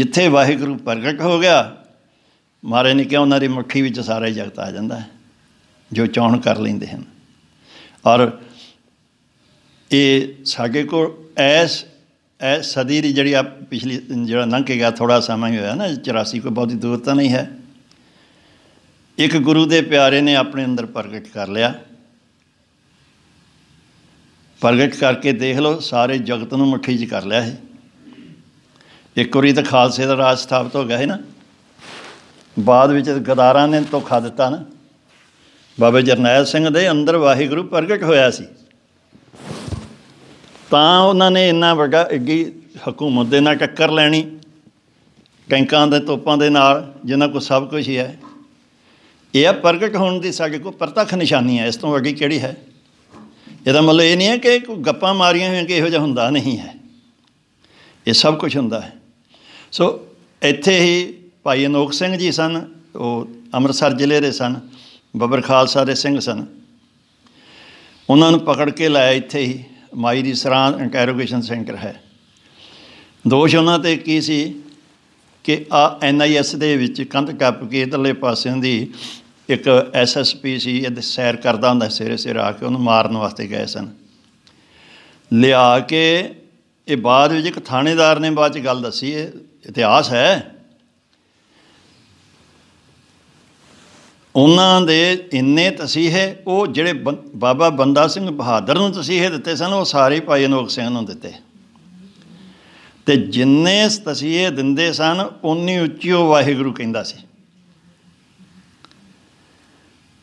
ਜਿੱਥੇ ਵਾਹਿਗੁਰੂ ਪ੍ਰਗਟ ਹੋ ਗਿਆ ਮਾਰੇ ਨੇ ਕਿਹਾ ਉਹਨਾਂ ਦੀ ਮੁੱਠੀ ਵਿੱਚ ਸਾਰਾ ਜਗਤ ਆ ਜਾਂਦਾ ਹੈ ਜੋ ਚਾਹਣ ਕਰ ਲੈਂਦੇ ਹਨ ਔਰ ਇਹ ਸਾਡੇ ਕੋਲ ਐਸ ਇਹ ਸਦੀ ਦੀ ਜਿਹੜੀ ਆ ਪਿਛਲੀ ਜਿਹੜਾ ਲੰਘ ਕੇ ਗਿਆ ਥੋੜਾ ਸਮਾਂ ਹੀ ਹੋਇਆ ਨਾ 84 ਕੋਈ ਬਹੁਤੀ ਦੂਰ ਤਾਂ ਨਹੀਂ ਹੈ ਇੱਕ ਗੁਰੂ ਦੇ ਪਿਆਰੇ ਨੇ ਆਪਣੇ ਅੰਦਰ ਪ੍ਰਗਟ ਕਰ ਲਿਆ ਪ੍ਰਗਟ ਕਰਕੇ ਦੇਖ ਲਓ ਸਾਰੇ ਜਗਤ ਨੂੰ ਮੁੱਠੀ 'ਚ ਕਰ ਲਿਆ ਹੈ ਇੱਕ ਵਾਰੀ ਤਾਂ ਖਾਲਸੇ ਦਾ ਰਾਜ ਸਥਾਪਿਤ ਹੋ ਗਿਆ ਹੈ ਨਾ ਬਾਅਦ ਵਿੱਚ ਗਦਾਰਾਂ ਨੇ ਧੋਖਾ ਦਿੱਤਾ ਨਾ ਬਾਬਾ ਜਰਨੈਲ ਸਿੰਘ ਦੇ ਅੰਦਰ ਵਾਹਿਗੁਰੂ ਪ੍ਰਗਟ ਹੋਇਆ ਸੀ ਤਾਂ ਉਹਨਾਂ ਨੇ ਇੰਨਾ ਵੱਡਾ ਇੱਡੀ ਹਕੂਮਤ ਦੇ ਨਾਲ ਟੱਕਰ ਲੈਣੀ ਕੈਂਕਾਂ ਦੇ ਤੋਪਾਂ ਦੇ ਨਾਲ ਜਿਨ੍ਹਾਂ ਕੋ ਸਭ ਕੁਝ ਹੀ ਹੈ ਇਹ ਪ੍ਰਗਟ ਹੋਣ ਦੀ ਸਾਡੇ ਕੋ ਪ੍ਰਤੱਖ ਨਿਸ਼ਾਨੀ ਹੈ ਇਸ ਤੋਂ ਅੱਗੇ ਕਿਹੜੀ ਹੈ ਇਹਦਾ ਮਤਲਬ ਇਹ ਨਹੀਂ ਹੈ ਕਿ ਕੋਈ ਗੱਪਾਂ ਮਾਰੀਆਂ ਹੋਈਆਂ ਕਿ ਇਹੋ ਜਿਹਾ ਹੁੰਦਾ ਨਹੀਂ ਹੈ ਇਹ ਸਭ ਕੁਝ ਹੁੰਦਾ ਹੈ ਸੋ ਇੱਥੇ ਹੀ ਭਾਈ ਅਨੋਖ ਸਿੰਘ ਜੀ ਸਨ ਉਹ ਅੰਮ੍ਰਿਤਸਰ ਜ਼ਿਲ੍ਹੇ ਦੇ ਸਨ ਬਬਰ ਖਾਲਸਾ ਦੇ ਸਿੰਘ ਸਨ ਉਹਨਾਂ ਨੂੰ ਪਕੜ ਕੇ ਲਾਇਆ ਇੱਥੇ ਹੀ ਮਾਈ ਦੀ ਸਰਾਂ ਇੰਟਰੋਗੇਸ਼ਨ ਸੈਂਟਰ ਹੈ ਦੋਸ਼ ਉਹਨਾਂ ਤੇ ਕੀ ਸੀ ਕਿ ਆ ਐਨਆਈਐਸ ਦੇ ਵਿੱਚ ਕੰਧ ਕੱਪ ਕੇ ਇਧਰਲੇ ਪਾਸਿਆਂ ਦੀ ਇੱਕ ਐਸਐਸਪੀ ਸੀ ਇਹ ਸੈਰ ਕਰਦਾ ਹੁੰਦਾ ਸਿਰੇ ਸਿਰ ਆ ਕੇ ਉਹਨੂੰ ਮਾਰਨ ਵਾਸਤੇ ਗਏ ਸਨ ਲਿਆ ਕੇ ਇਹ ਬਾਅਦ ਵਿੱਚ ਇੱਕ ਥਾਣੇਦਾਰ ਨੇ ਬਾਅਦ ਚ ਗੱਲ ਦੱਸੀ ਇਹ ਇਤਿਹਾਸ ਹੈ ਉਹਨਾਂ ਦੇ ਇੰਨੇ ਤਸੀਹੇ ਉਹ ਜਿਹੜੇ ਬਾਬਾ ਬੰਦਾ ਸਿੰਘ ਬਹਾਦਰ ਨੂੰ ਤਸੀਹੇ ਦਿੱਤੇ ਸਨ ਉਹ ਸਾਰੇ ਭਾਈ ਅਨੋਖ ਸਿੰਘ ਨੂੰ ਦਿੱਤੇ ਤੇ ਜਿੰਨੇ ਤਸੀਹੇ ਦਿੰਦੇ ਸਨ ਉਨੀ ਉੱਚੀ ਉਹ ਵਾਹਿਗੁਰੂ ਕਹਿੰਦਾ ਸੀ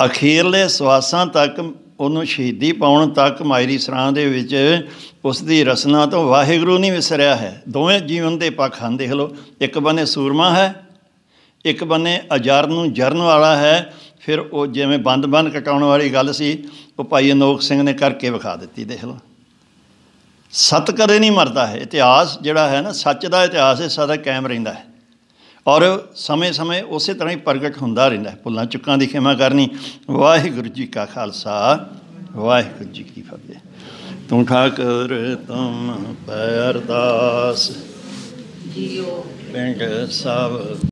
ਅਖੀਰਲੇ ਸਵਾਸਾਂ ਤੱਕ ਉਹਨੂੰ ਸ਼ਹੀਦੀ ਪਾਉਣ ਤੱਕ ਮਾਇਰੀ ਸਰਾਂ ਦੇ ਵਿੱਚ ਉਸ ਦੀ ਰਸਨਾ ਤੋਂ ਵਾਹਿਗੁਰੂ ਨਹੀਂ ਵਿਸਰਿਆ ਹੈ ਦੋਵੇਂ ਜੀਵਨ ਦੇ ਪੱਖ ਹਨ ਦੇਖ ਲਓ ਇੱਕ ਬੰਨੇ ਸੂਰਮਾ ਹੈ ਇੱਕ ਬੰਨੇ ਅਜਰ ਨੂੰ ਜਰਨ ਵਾਲਾ ਹੈ ਫਿਰ ਉਹ ਜਿਵੇਂ ਬੰਦ-ਬੰਦ ਕਟਾਉਣ ਵਾਲੀ ਗੱਲ ਸੀ ਉਹ ਭਾਈ ਅਨੋਖ ਸਿੰਘ ਨੇ ਕਰਕੇ ਵਿਖਾ ਦਿੱਤੀ ਦੇਖ ਲਓ ਸਤ ਕਦੇ ਨਹੀਂ ਮਰਦਾ ਹੈ ਇਤਿਹਾਸ ਜਿਹੜਾ ਹੈ ਨਾ ਸੱਚ ਦਾ ਇਤਿਹਾਸ ਹੈ ਸਦਾ ਕਾਇਮ ਰਹਿੰਦਾ ਹੈ ਔਰ ਸਮੇਂ-ਸਮੇਂ ਉਸੇ ਤਰ੍ਹਾਂ ਹੀ ਪ੍ਰਗਟ ਹੁੰਦਾ ਰਹਿੰਦਾ ਹੈ ਭੁੱਲਾਂ ਚੁੱਕਾਂ ਦੀ ਖਿਮਾ ਕਰਨੀ ਵਾਹਿਗੁਰੂ ਜੀ ਕਾ ਖਾਲਸਾ ਵਾਹਿਗੁਰੂ ਜੀ ਕੀ ਫਤਿਹ ਤੂੰ ਠਾਕਰ ਤੁਮ ਪਰਦਾਸ ਜੀਓ ਬੈਂਕ ਸਾਹਿਬ